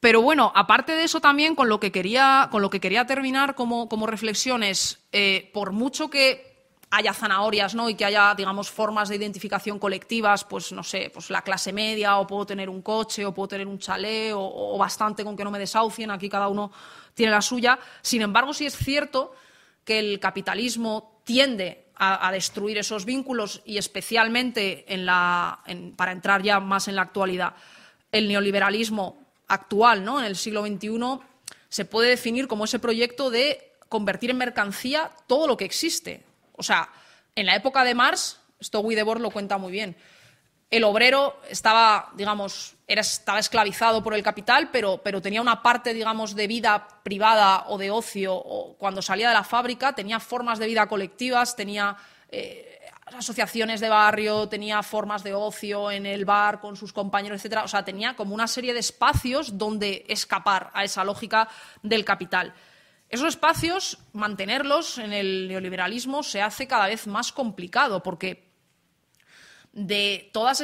pero bueno, aparte de eso también, con lo que quería, terminar como, reflexiones, eh, por mucho que haya zanahorias, ¿no? Y que haya, digamos, formas de identificación colectivas, pues no sé, pues, la clase media, o puedo tener un coche, o puedo tener un chalet, o, bastante con que no me desahucien, aquí cada uno tiene la suya. Sin embargo, sí es cierto que el capitalismo tiende a, destruir esos vínculos y especialmente para entrar ya más en la actualidad, el neoliberalismo actual, ¿no? En el siglo XXI se puede definir como ese proyecto de convertir en mercancía todo lo que existe. O sea, en la época de Marx, esto Guy Debord lo cuenta muy bien, el obrero estaba, digamos, era, estaba esclavizado por el capital, pero, pero, tenía una parte, digamos, de vida privada o de ocio, o cuando salía de la fábrica, tenía formas de vida colectivas, tenía eh, asociaciones de barrio, tenía formas de ocio en el bar con sus compañeros, etcétera. O sea, tenía como una serie de espacios donde escapar a esa lógica del capital. Esos espacios, mantenerlos en el neoliberalismo se hace cada vez más complicado porque de todas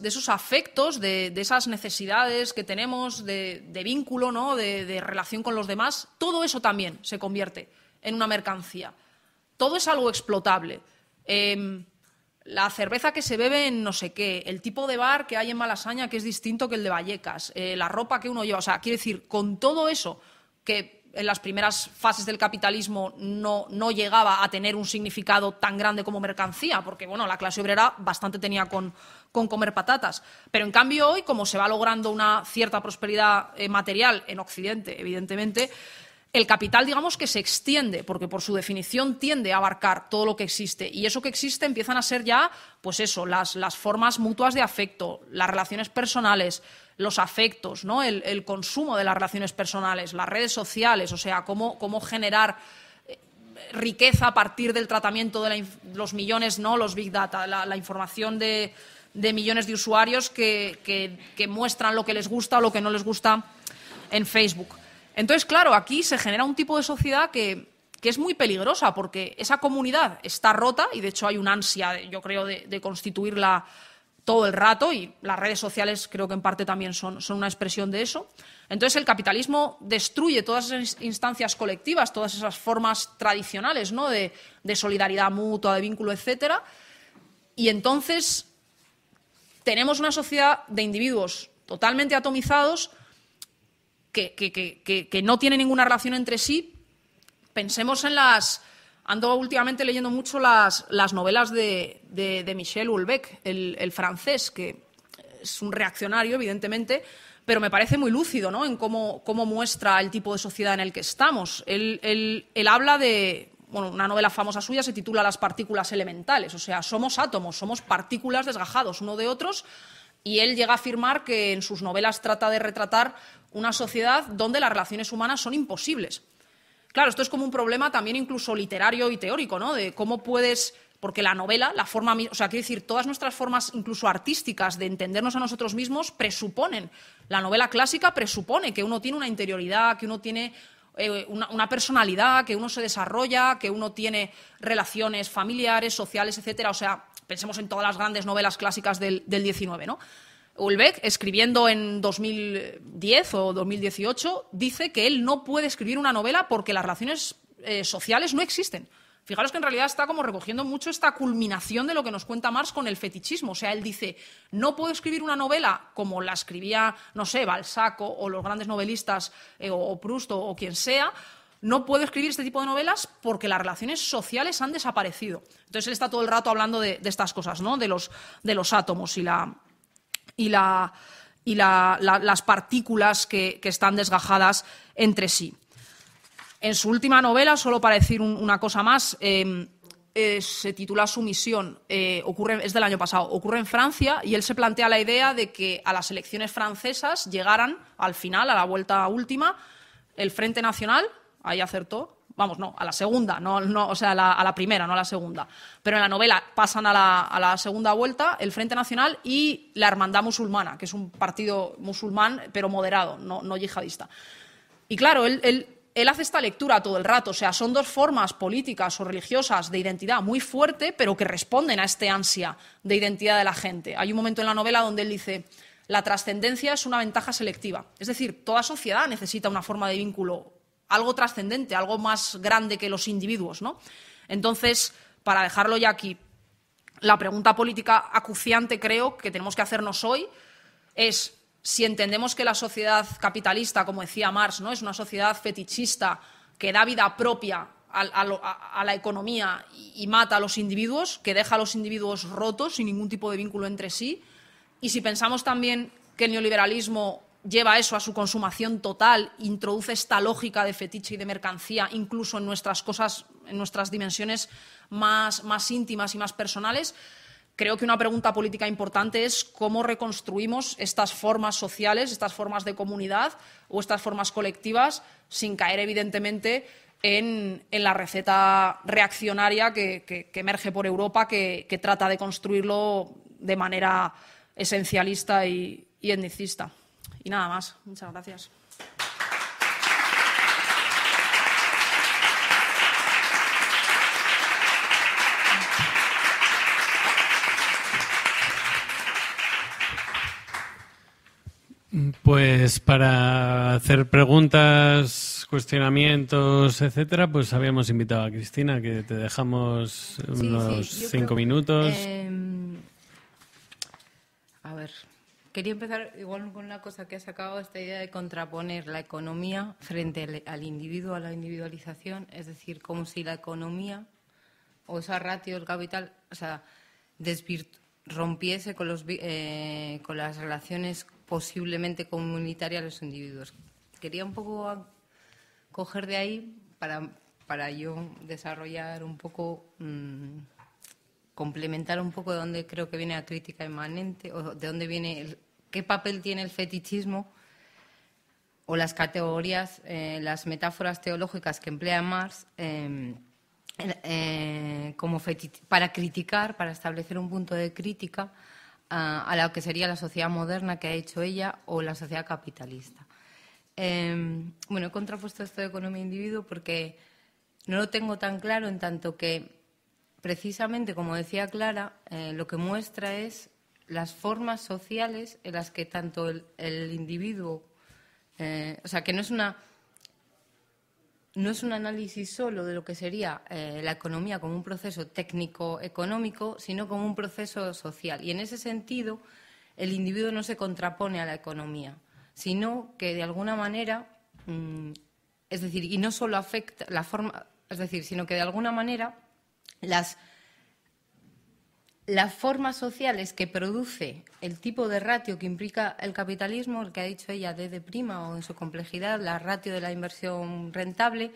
de esos afectos, de, esas necesidades que tenemos de, vínculo, ¿no? de relación con los demás, todo eso también se convierte en una mercancía. Todo es algo explotable. Em, la cerveza que se bebe en no sé qué, el tipo de bar que hay en Malasaña que es distinto que el de Vallecas, eh, la ropa que uno lleva. O sea, quiero decir, con todo eso que en las primeras fases del capitalismo no, llegaba a tener un significado tan grande como mercancía, porque bueno, la clase obrera bastante tenía con, con comer patatas. Pero en cambio hoy, como se va logrando una cierta prosperidad eh, material en Occidente, evidentemente, el capital, digamos que se extiende, porque por su definición tiende a abarcar todo lo que existe. Y eso que existe empiezan a ser ya, pues eso, las, formas mutuas de afecto, las relaciones personales, los afectos, ¿no? El, consumo de las relaciones personales, las redes sociales, o sea, cómo, generar eh, riqueza a partir del tratamiento de los millones, ¿no? Los big data, la, información de, millones de usuarios que muestran lo que les gusta o lo que no les gusta en Facebook. Entonces, claro, aquí se genera un tipo de sociedad que, es muy peligrosa porque esa comunidad está rota y de hecho hay una ansia, yo creo, de, constituirla todo el rato y las redes sociales creo que en parte también son, una expresión de eso. Entonces el capitalismo destruye todas esas instancias colectivas, todas esas formas tradicionales de, de solidaridad mutua, de vínculo, etcétera. Y entonces tenemos una sociedad de individuos totalmente atomizados que, no tiene ninguna relación entre sí, pensemos en las... Ando últimamente leyendo mucho las, novelas de, Michel Houellebecq, el, francés, que es un reaccionario, evidentemente, pero me parece muy lúcido ¿no? en cómo, muestra el tipo de sociedad en el que estamos. Él, habla de. Bueno, una novela famosa suya se titula Las partículas elementales, o sea, somos átomos, somos partículas desgajados uno de otros, y él llega a afirmar que en sus novelas trata de retratar una sociedad donde las relaciones humanas son imposibles. Claro, esto es como un problema también incluso literario y teórico, ¿no? De cómo puedes, porque la novela, la forma, o sea, quiero decir, todas nuestras formas incluso artísticas de entendernos a nosotros mismos presuponen, la novela clásica presupone que uno tiene una interioridad, que uno tiene eh, una, personalidad, que uno se desarrolla, que uno tiene relaciones familiares, sociales, etcétera. O sea, pensemos en todas las grandes novelas clásicas del, del 19, ¿no? Ulbeck, escribiendo en 2010 o 2018, dice que él no puede escribir una novela porque las relaciones eh, sociales no existen. Fijaros que en realidad está como recogiendo mucho esta culminación de lo que nos cuenta Marx con el fetichismo. O sea, él dice, no puedo escribir una novela como la escribía, no sé, Balzac o los grandes novelistas eh, o Proust o, quien sea, no puedo escribir este tipo de novelas porque las relaciones sociales han desaparecido. Entonces él está todo el rato hablando de, estas cosas, ¿no? de los átomos y la, y, las partículas que, están desgajadas entre sí. En su última novela, solo para decir una cosa más, em, eh, se titula Sumisión, eh, es del año pasado, ocurre en Francia y él se plantea la idea de que a las elecciones francesas llegaran al final, a la vuelta última, el Frente Nacional, ahí acertó, vamos, no, a la segunda, no, o sea, a la, primera, no a la segunda. Pero en la novela pasan a la, segunda vuelta el Frente Nacional y la Hermandad Musulmana, que es un partido musulmán, pero moderado, no, yihadista. Y claro, él, él, hace esta lectura todo el rato, o sea, son dos formas políticas o religiosas de identidad muy fuerte, pero que responden a este ansia de identidad de la gente. Hay un momento en la novela donde él dice... La trascendencia es una ventaja selectiva. Es decir, toda sociedad necesita una forma de vínculo algo trascendente, algo más grande que los individuos, Entonces, para dejarlo ya aquí, la pregunta política acuciante creo que tenemos que hacernos hoy es si entendemos que la sociedad capitalista, como decía Marx, ¿no? es una sociedad fetichista que da vida propia a, la economía y, mata a los individuos, que deja a los individuos rotos sin ningún tipo de vínculo entre sí, y si pensamos también que el neoliberalismo lleva eso a su consumación total, introduce esta lógica de fetiche y de mercancía incluso en nuestras cosas, en nuestras dimensiones más, íntimas y más personales. Creo que una pregunta política importante es cómo reconstruimos estas formas sociales, estas formas de comunidad o estas formas colectivas sin caer, evidentemente, en, la receta reaccionaria que, emerge por Europa, que, trata de construirlo de manera esencialista y, y etnicista. Y nada más. Muchas gracias. Pues para hacer preguntas, cuestionamientos, etcétera, pues habíamos invitado a Cristina, que te dejamos unos cinco minutos. Eh, Quería empezar igual con una cosa que ha sacado, esta idea de contraponer la economía frente al, individuo, a la individualización, es decir, como si la economía o esa ratio del capital, o sea, rompiese con, los, eh, con las relaciones posiblemente comunitarias de los individuos. Quería un poco coger de ahí para, para yo desarrollar un poco... Mm, complementar un poco de dónde creo que viene la crítica emanente o de dónde viene el, qué papel tiene el fetichismo o las categorías, eh, las metáforas teológicas que emplea Marx em, eh, como para criticar, para establecer un punto de crítica a, lo que sería la sociedad moderna que ha hecho ella o la sociedad capitalista. Em, bueno, he contrapuesto esto de economía e individuo porque no lo tengo tan claro en tanto que, precisamente, como decía Clara, eh, lo que muestra es las formas sociales en las que tanto el, individuo, eh, o sea, que no es una no es un análisis solo de lo que sería eh, la economía como un proceso técnico-económico, sino como un proceso social. Y en ese sentido, el individuo no se contrapone a la economía, sino que de alguna manera, mm, es decir, y no solo afecta la forma, es decir, sino que de alguna manera las las formas sociales que produce el tipo de ratio que implica el capitalismo, el que ha dicho ella de prima o en su complejidad, la ratio de la inversión rentable,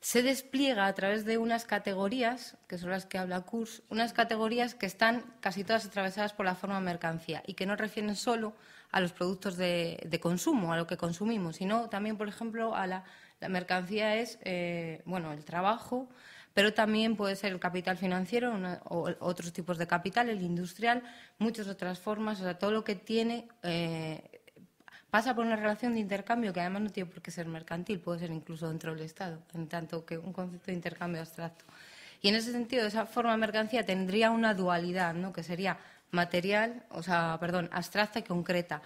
se despliega a través de unas categorías, que son las que habla Kurz, unas categorías que están casi todas atravesadas por la forma mercancía y que no refieren solo a los productos de, consumo, a lo que consumimos, sino también, por ejemplo, a la, mercancía es, eh, bueno, el trabajo, pero también puede ser el capital financiero o otros tipos de capital, el industrial, muchas otras formas, o sea, todo lo que tiene eh, pasa por una relación de intercambio que además no tiene por qué ser mercantil, puede ser incluso dentro del Estado, en tanto que un concepto de intercambio abstracto. Y en ese sentido, esa forma de mercancía tendría una dualidad, que sería material, o sea, perdón, abstracta y concreta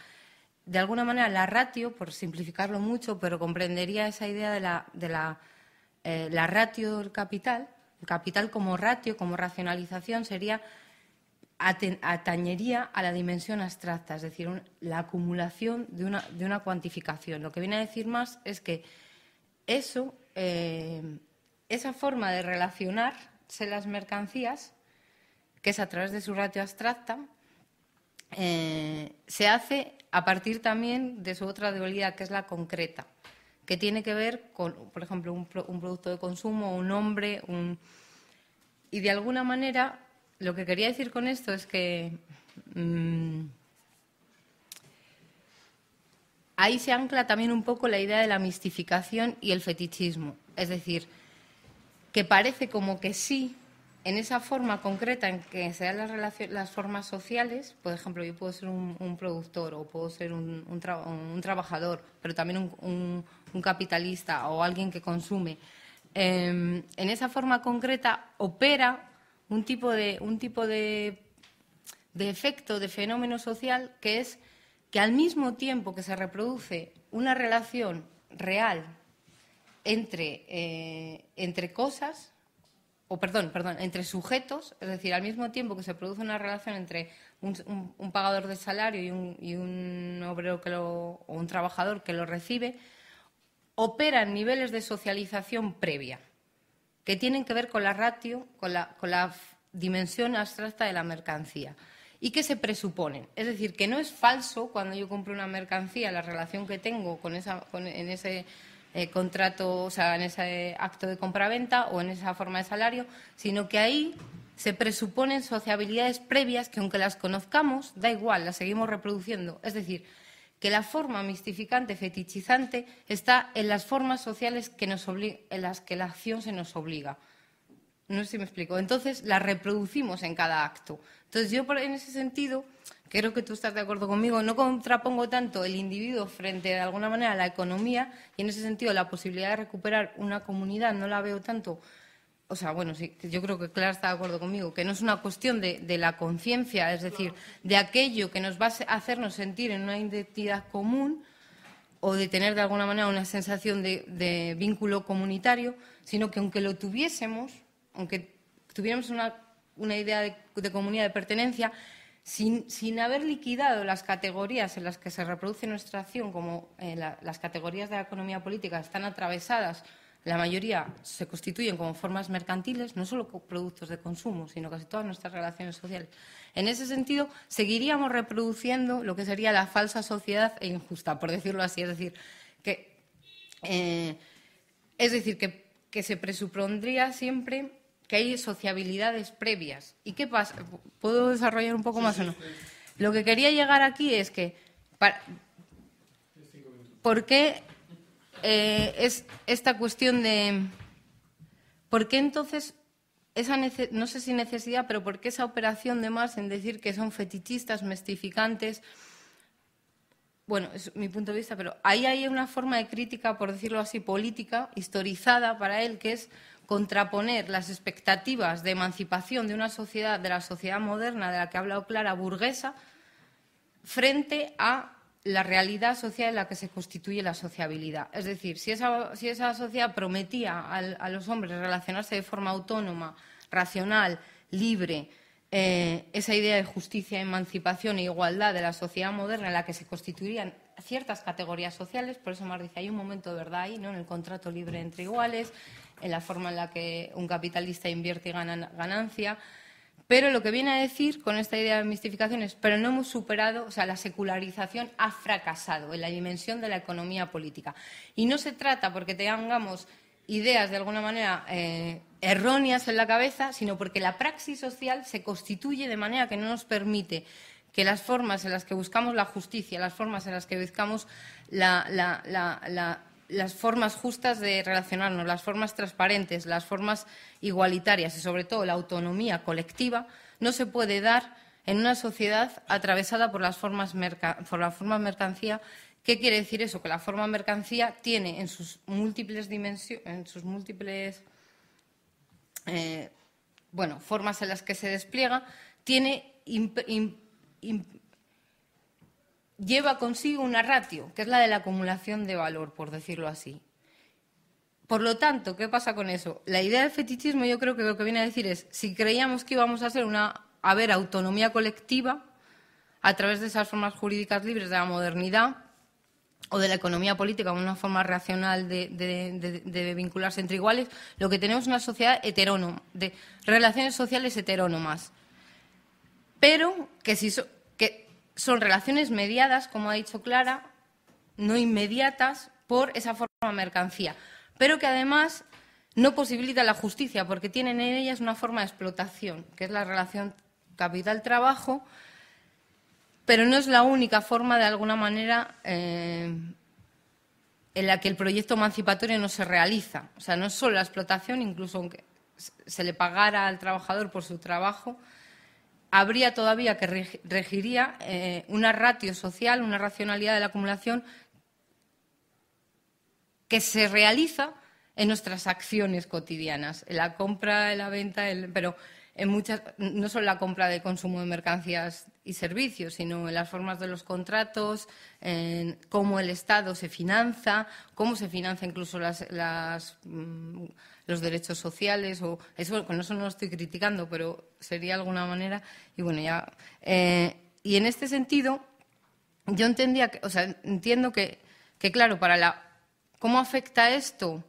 de alguna manera la ratio, por simplificarlo mucho, pero comprendería esa idea de la, de la eh, la ratio del capital, el capital como ratio, como racionalización, sería atañería a la dimensión abstracta, es decir, la acumulación de una, cuantificación. Lo que viene a decir más es que eso, eh, esa forma de relacionarse las mercancías, que es a través de su ratio abstracta, eh, se hace a partir también de su otra dualidad, que es la concreta que tiene que ver con, por ejemplo, un, un producto de consumo, un hombre, un... Y de alguna manera, lo que quería decir con esto es que mm, ahí se ancla también un poco la idea de la mistificación y el fetichismo. Es decir, que parece como que sí, en esa forma concreta en que se dan las, las formas sociales, por ejemplo, yo puedo ser un, productor o puedo ser un trabajador, pero también un, un capitalista o alguien que consume, em, en esa forma concreta opera un tipo de, un tipo de, efecto, de fenómeno social, que es que al mismo tiempo que se reproduce una relación real entre, eh, entre cosas, o perdón, perdón, entre sujetos, es decir, al mismo tiempo que se produce una relación entre un, pagador de salario y un, y un obrero que lo, o un trabajador que lo recibe, operan niveles de socialización previa que tienen que ver con la ratio, con la, dimensión abstracta de la mercancía y que se presuponen. Es decir, que no es falso cuando yo compro una mercancía la relación que tengo con esa, en ese eh, contrato, o sea, en ese acto de compraventa o en esa forma de salario, sino que ahí se presuponen sociabilidades previas que aunque las conozcamos, da igual, las seguimos reproduciendo. Es decir, que la forma mistificante, fetichizante, está en las formas sociales que en las que la acción se nos obliga. No sé si me explico. Entonces, la reproducimos en cada acto. Entonces, yo en ese sentido, creo que tú estás de acuerdo conmigo, no contrapongo tanto el individuo frente de alguna manera a la economía y en ese sentido la posibilidad de recuperar una comunidad no la veo tanto o sea, bueno, yo creo que Clara está de acuerdo conmigo, que no es una cuestión de, la conciencia, es decir, de aquello que nos va a hacernos sentir en una identidad común o de tener de alguna manera una sensación de, vínculo comunitario, sino que aunque lo tuviésemos, aunque tuviéramos una, idea de, comunidad de pertenencia, sin, haber liquidado las categorías en las que se reproduce nuestra acción, como eh, las categorías de la economía política están atravesadas la mayoría se constituyen como formas mercantiles, no solo productos de consumo, sino casi todas nuestras relaciones sociales. En ese sentido, seguiríamos reproduciendo lo que sería la falsa sociedad e injusta, por decirlo así. Es decir, que, eh, es decir, que, se presupondría siempre que hay sociabilidades previas. ¿Y qué pasa? ¿Puedo desarrollar un poco más o no? Lo que quería llegar aquí es que, ¿por qué eh, es esta cuestión de por qué entonces esa no sé si necesidad, pero por qué esa operación de más en decir que son fetichistas, mestificantes. Bueno, es mi punto de vista, pero ahí hay una forma de crítica, por decirlo así, política, historizada para él, que es contraponer las expectativas de emancipación de una sociedad, de la sociedad moderna, de la que ha hablado Clara, burguesa, frente a la realidad social en la que se constituye la sociabilidad. Es decir, si esa, sociedad prometía a, los hombres relacionarse de forma autónoma, racional, libre, eh, esa idea de justicia, emancipación e igualdad de la sociedad moderna en la que se constituirían ciertas categorías sociales, por eso Mar dice, hay un momento de verdad ahí, ¿no? en el contrato libre entre iguales, en la forma en la que un capitalista invierte y gana ganancia. Pero lo que viene a decir con esta idea de mistificación es, pero no hemos superado, o sea, la secularización ha fracasado en la dimensión de la economía política. Y no se trata porque tengamos ideas de alguna manera eh, erróneas en la cabeza, sino porque la praxis social se constituye de manera que no nos permite que las formas en las que buscamos la justicia, las formas en las que buscamos la las formas justas de relacionarnos, las formas transparentes, las formas igualitarias y sobre todo la autonomía colectiva no se puede dar en una sociedad atravesada por las formas, por mercancía. ¿Qué quiere decir eso? Que la forma mercancía tiene en sus múltiples dimensiones, en sus múltiples eh, bueno, formas en las que se despliega, tiene lleva consigo una ratio, que es la de la acumulación de valor, por decirlo así. Por lo tanto, ¿qué pasa con eso? La idea del fetichismo yo creo que lo que viene a decir es, si creíamos que íbamos a, hacer una, a ver autonomía colectiva a través de esas formas jurídicas libres de la modernidad o de la economía política una forma racional de, vincularse entre iguales, lo que tenemos es una sociedad heterónoma, de relaciones sociales heterónomas. Pero que si... que, son relaciones mediadas, como ha dicho Clara, no inmediatas por esa forma mercancía, pero que además no posibilita la justicia porque tienen en ellas una forma de explotación, que es la relación capital-trabajo, pero no es la única forma de alguna manera eh, en la que el proyecto emancipatorio no se realiza. O sea, no es solo la explotación, incluso aunque se le pagara al trabajador por su trabajo, habría todavía que regiría eh, una ratio social, una racionalidad de la acumulación que se realiza en nuestras acciones cotidianas, en la compra, en la venta, pero en muchas, no solo la compra de consumo de mercancías y servicios, sino en las formas de los contratos, en cómo el Estado se finanza, cómo se financia incluso las, mm, los derechos sociales. O eso, con eso no lo estoy criticando, pero sería alguna manera. Y bueno, ya. Eh, y en este sentido, yo entendía que, o sea, entiendo que, que claro, para la. ¿Cómo afecta esto?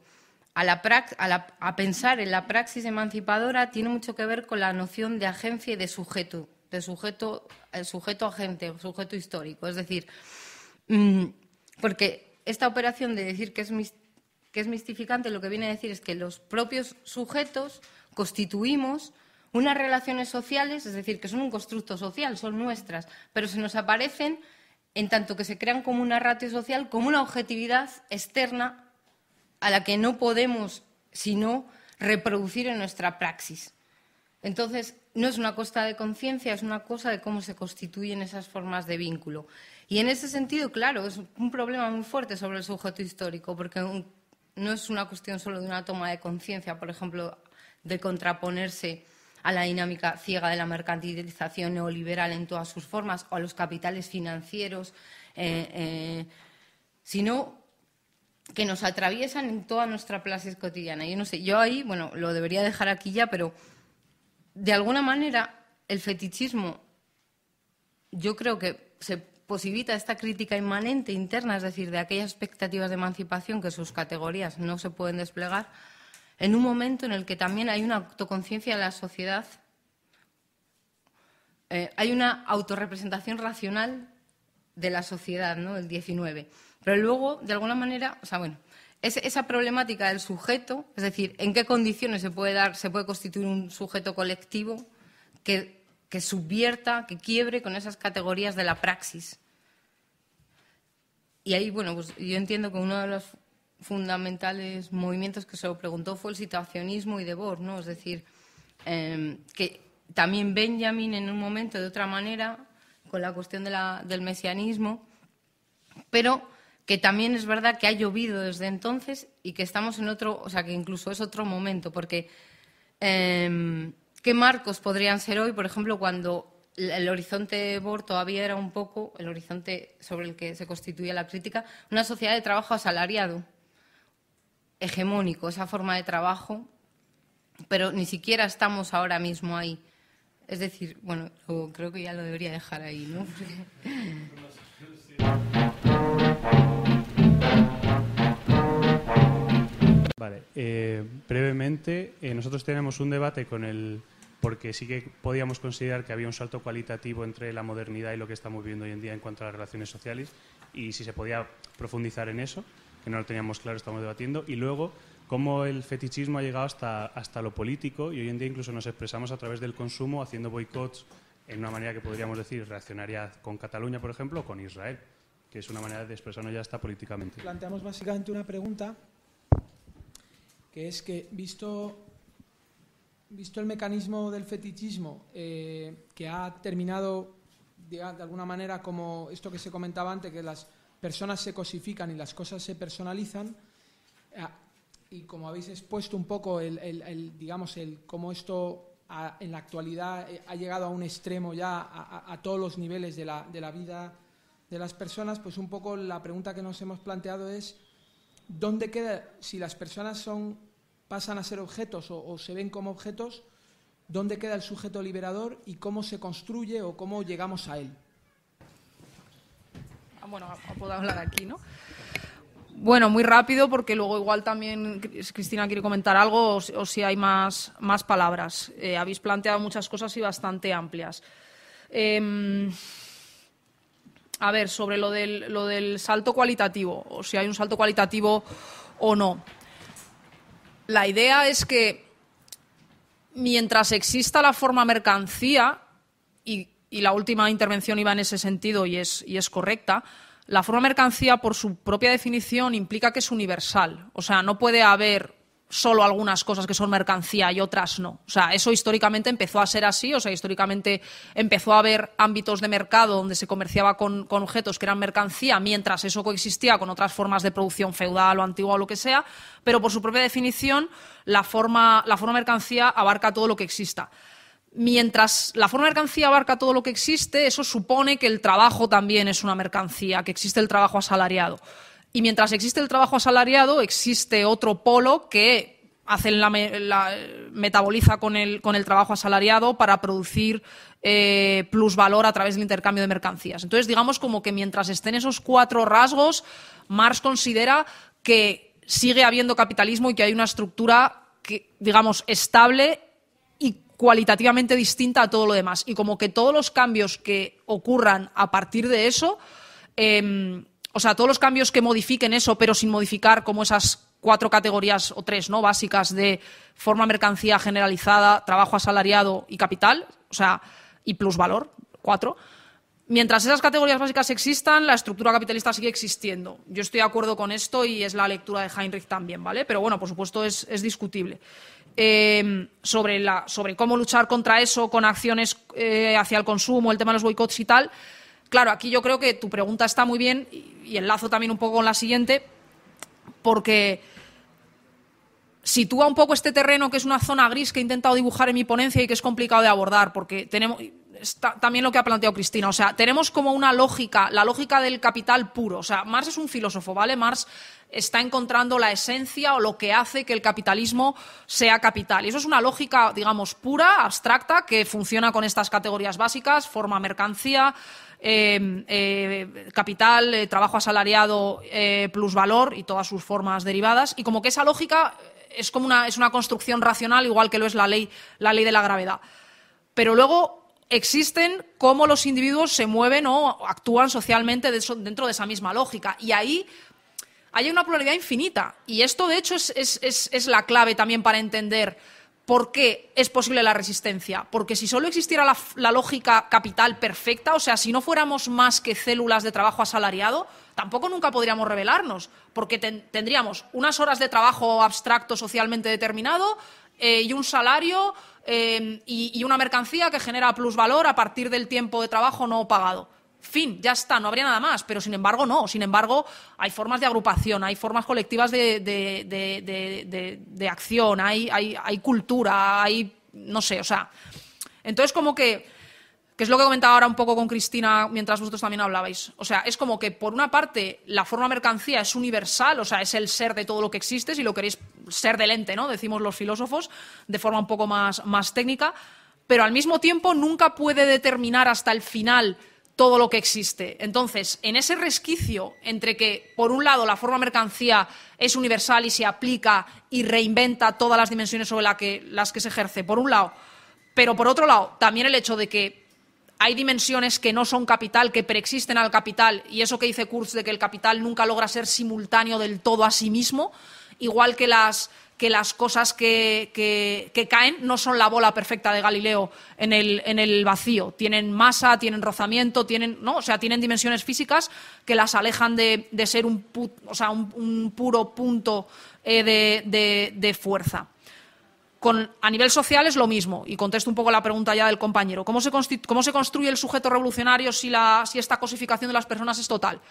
A, la a, a, pensar en la praxis emancipadora tiene mucho que ver con la noción de agencia y de sujeto el sujeto, sujeto agente, sujeto histórico. Es decir, mm, porque esta operación de decir que es, que es mistificante lo que viene a decir es que los propios sujetos constituimos unas relaciones sociales, es decir, que son un constructo social, son nuestras, pero se nos aparecen en tanto que se crean como una ratio social, como una objetividad externa a la que no podemos sino reproducir en nuestra praxis. Entonces, no es una costa de conciencia, es una cosa de cómo se constituyen esas formas de vínculo. Y en ese sentido, claro, es un problema muy fuerte sobre el sujeto histórico, porque no es una cuestión solo de una toma de conciencia, por ejemplo, de contraponerse a la dinámica ciega de la mercantilización neoliberal en todas sus formas o a los capitales financieros, eh, eh, sino que nos atraviesan en toda nuestra plaza cotidiana. Yo no sé, yo ahí, bueno, lo debería dejar aquí ya, pero de alguna manera, el fetichismo, yo creo que se posibilita esta crítica inmanente interna, es decir, de aquellas expectativas de emancipación que sus categorías no se pueden desplegar, en un momento en el que también hay una autoconciencia de la sociedad, eh, hay una autorrepresentación racional de la sociedad, ¿no? El 19. Pero luego, de alguna manera, o sea, bueno, esa problemática del sujeto, es decir, en qué condiciones se puede dar, se puede constituir un sujeto colectivo que, que subvierta, que quiebre con esas categorías de la praxis. Y ahí, bueno, pues yo entiendo que uno de los fundamentales movimientos que se lo preguntó fue el situacionismo y Debord, ¿no? Es decir, em, que también Benjamin en un momento de otra manera, con la cuestión del mesianismo, pero que también es verdad que ha llovido desde entonces y que estamos en otro, o sea, que incluso es otro momento, porque em, ¿qué marcos podrían ser hoy, por ejemplo, cuando el horizonte BOR todavía era un poco el horizonte sobre el que se constituía la crítica, una sociedad de trabajo asalariado, hegemónico, esa forma de trabajo, pero ni siquiera estamos ahora mismo ahí. Es decir, bueno, creo que ya lo debería dejar ahí, ¿no? Vale, eh, brevemente, eh, nosotros tenemos un debate con el, porque sí que podíamos considerar que había un salto cualitativo entre la modernidad y lo que estamos viviendo hoy en día en cuanto a las relaciones sociales y si se podía profundizar en eso, que no lo teníamos claro, estamos debatiendo, y luego cómo el fetichismo ha llegado hasta, hasta lo político y hoy en día incluso nos expresamos a través del consumo haciendo boicots en una manera que podríamos decir reaccionaría con Cataluña, por ejemplo, o con Israel, que es una manera de expresarnos ya hasta políticamente. Planteamos básicamente una pregunta que es que visto, visto el mecanismo del fetichismo eh, que ha terminado de, alguna manera como esto que se comentaba antes, que las personas se cosifican y las cosas se personalizan, eh, y como habéis expuesto un poco el, digamos el cómo esto en la actualidad eh, ha llegado a un extremo ya a, todos los niveles de la vida de las personas, pues un poco la pregunta que nos hemos planteado es ¿Dónde queda, si las personas son, pasan a ser objetos o, se ven como objetos, dónde queda el sujeto liberador y cómo se construye o cómo llegamos a él? Ah, bueno, puedo hablar aquí, ¿no? Bueno, muy rápido porque luego igual también Cristina quiere comentar algo o, si hay más, palabras. Eh, habéis planteado muchas cosas y bastante amplias. Eh, a ver, sobre lo del, lo del salto cualitativo, o si hay un salto cualitativo o no. La idea es que mientras exista la forma mercancía, y, la última intervención iba en ese sentido y es, y es correcta, la forma mercancía, por su propia definición, implica que es universal. O sea, no puede haber solo algunas cosas que son mercancía y otras no. O sea, eso históricamente empezó a ser así, o sea, históricamente empezó a haber ámbitos de mercado donde se comerciaba con, objetos que eran mercancía, mientras eso coexistía con otras formas de producción feudal o antigua o lo que sea, pero por su propia definición, la forma, la mercancía abarca todo lo que exista mientras la forma mercancía abarca todo lo que existe, eso supone que el trabajo también es una mercancía, que existe el trabajo asalariado. Y mientras existe el trabajo asalariado, existe otro polo que hacen la, metaboliza con el, con el trabajo asalariado para producir eh, plusvalor a través del intercambio de mercancías. Entonces, digamos como que mientras estén esos cuatro rasgos, Marx considera que sigue habiendo capitalismo y que hay una estructura que, digamos, estable y cualitativamente distinta a todo lo demás. Y como que todos los cambios que ocurran a partir de eso em, o sea, todos los cambios que modifiquen eso, pero sin modificar como esas cuatro categorías o tres, ¿no? Básicas de forma mercancía generalizada, trabajo asalariado y capital, o sea, y plusvalor, cuatro. Mientras esas categorías básicas existan, la estructura capitalista sigue existiendo. Yo estoy de acuerdo con esto y es la lectura de Heinrich también, ¿vale? Pero bueno, por supuesto es, discutible. Eh, sobre, la, sobre cómo luchar contra eso con acciones eh, hacia el consumo, el tema de los boicots y tal, claro, aquí yo creo que tu pregunta está muy bien y enlazo también un poco con la siguiente, porque sitúa un poco este terreno que es una zona gris que he intentado dibujar en mi ponencia y que es complicado de abordar, porque tenemos también lo que ha planteado Cristina, o sea, tenemos como una lógica, la lógica del capital puro, o sea, Marx es un filósofo, ¿vale? Marx está encontrando la esencia o lo que hace que el capitalismo sea capital. Y eso es una lógica, digamos, pura, abstracta, que funciona con estas categorías básicas, forma mercancía, eh, eh, capital, eh, trabajo asalariado, plus valor y todas sus formas derivadas. Y como que esa lógica es como una, construcción racional, igual que lo es la ley, de la gravedad. Pero luego existen cómo los individuos se mueven o actúan socialmente dentro de esa misma lógica. Y ahí hay una pluralidad infinita. Y esto, de hecho, es la clave también para entender ¿Por qué es posible la resistencia? Porque si solo existiera la, lógica capital perfecta, o sea, si no fuéramos más que células de trabajo asalariado, tampoco nunca podríamos rebelarnos, porque tendríamos unas horas de trabajo abstracto socialmente determinado eh, y un salario eh, y, y una mercancía que genera plusvalor a partir del tiempo de trabajo no pagado. Fin, ya está, no habría nada más, pero sin embargo no, sin embargo hay formas de agrupación, hay formas colectivas de, acción, hay, hay, cultura, hay, no sé, o sea, entonces como que que es lo que comentaba ahora un poco con Cristina mientras vosotros también hablabais. O sea, es como que por una parte la forma mercancía es universal, o sea, es el ser de todo lo que existe, si lo queréis ser del ente, ¿no? Decimos los filósofos, de forma un poco más, más técnica, pero al mismo tiempo nunca puede determinar hasta el final todo lo que existe. Entonces, en ese resquicio entre que, por un lado, la forma mercancía es universal y se aplica y reinventa todas las dimensiones sobre las que se ejerce, por un lado, pero por otro lado, también el hecho de que hay dimensiones que no son capital, que preexisten al capital, y eso que dice Kurz de que el capital nunca logra ser simultáneo del todo a sí mismo, igual que las que las cosas que, caen no son la bola perfecta de Galileo en el, en el vacío. Tienen masa, tienen rozamiento, tienen, ¿no? sea, tienen dimensiones físicas que las alejan de, ser un, o sea, un, puro punto eh, de, fuerza. a nivel social es lo mismo, y contesto un poco la pregunta ya del compañero. ¿Cómo se, cómo se construye el sujeto revolucionario si, la, si, esta cosificación de las personas es total?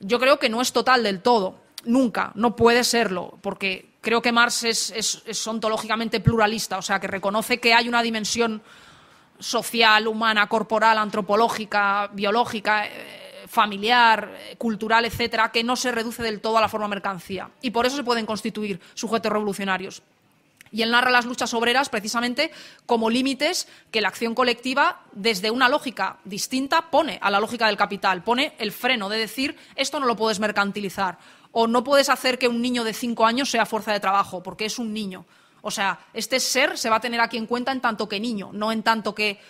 Yo creo que no es total del todo, nunca, no puede serlo, porque creo que Marx es, ontológicamente pluralista, o sea, que reconoce que hay una dimensión social, humana, corporal, antropológica, biológica, eh, familiar, cultural, etcétera, que no se reduce del todo a la forma mercancía. Y por eso se pueden constituir sujetos revolucionarios y él narra las luchas obreras precisamente como límites que la acción colectiva, desde una lógica distinta, pone a la lógica del capital, pone el freno de decir esto no lo puedes mercantilizar o no puedes hacer que un niño de cinco años sea fuerza de trabajo porque es un niño. O sea, este ser se va a tener aquí en cuenta en tanto que niño, no en tanto que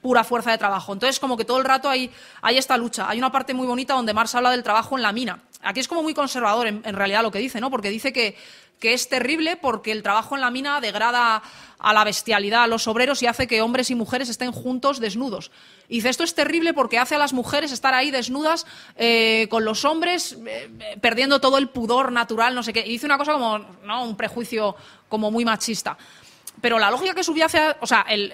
pura fuerza de trabajo. Entonces, como que todo el rato hay, hay esta lucha. Hay una parte muy bonita donde Marx habla del trabajo en la mina Aquí es como muy conservador en, realidad lo que dice, ¿no? Porque dice que, es terrible porque el trabajo en la mina degrada a la bestialidad a los obreros y hace que hombres y mujeres estén juntos desnudos. Y dice, esto es terrible porque hace a las mujeres estar ahí desnudas eh, con los hombres, eh, eh, perdiendo todo el pudor natural, no sé qué. Y dice una cosa como, ¿no? Un prejuicio como muy machista. Pero la lógica que subía hacia, o sea, el,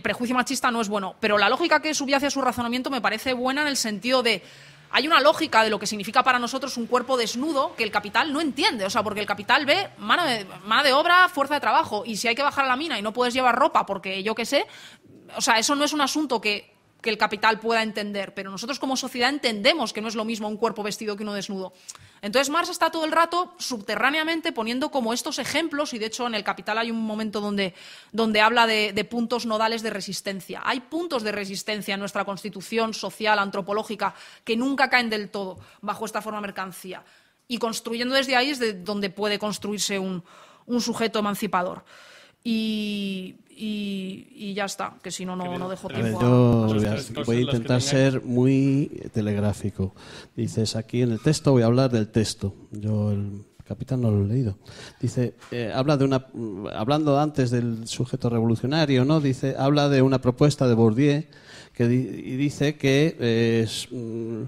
prejuicio machista no es bueno, pero la lógica que subía hacia su razonamiento me parece buena en el sentido de hay una lógica de lo que significa para nosotros un cuerpo desnudo que el capital no entiende. O sea, porque el capital ve mano de, obra, fuerza de trabajo. Y si hay que bajar a la mina y no puedes llevar ropa porque yo qué sé, o sea, eso no es un asunto que, que el capital pueda entender. Pero nosotros como sociedad entendemos que no es lo mismo un cuerpo vestido que uno desnudo. Entonces Marx está todo el rato subterráneamente poniendo como estos ejemplos, y de hecho en el Capital hay un momento donde, donde habla de, puntos nodales de resistencia. Hay puntos de resistencia en nuestra constitución social, antropológica, que nunca caen del todo bajo esta forma mercancía. Y construyendo desde ahí es donde puede construirse un, un sujeto emancipador. Y, y, ya está, que si no, no, dejo tiempo. yo voy a intentar ser muy telegráfico. Dices, aquí en el texto voy a hablar del texto. Yo el capitán no lo he leído. Dice, eh, habla de una, hablando antes del sujeto revolucionario, ¿no? Dice, habla de una propuesta de Bourdieu que y dice que eh, es, mm,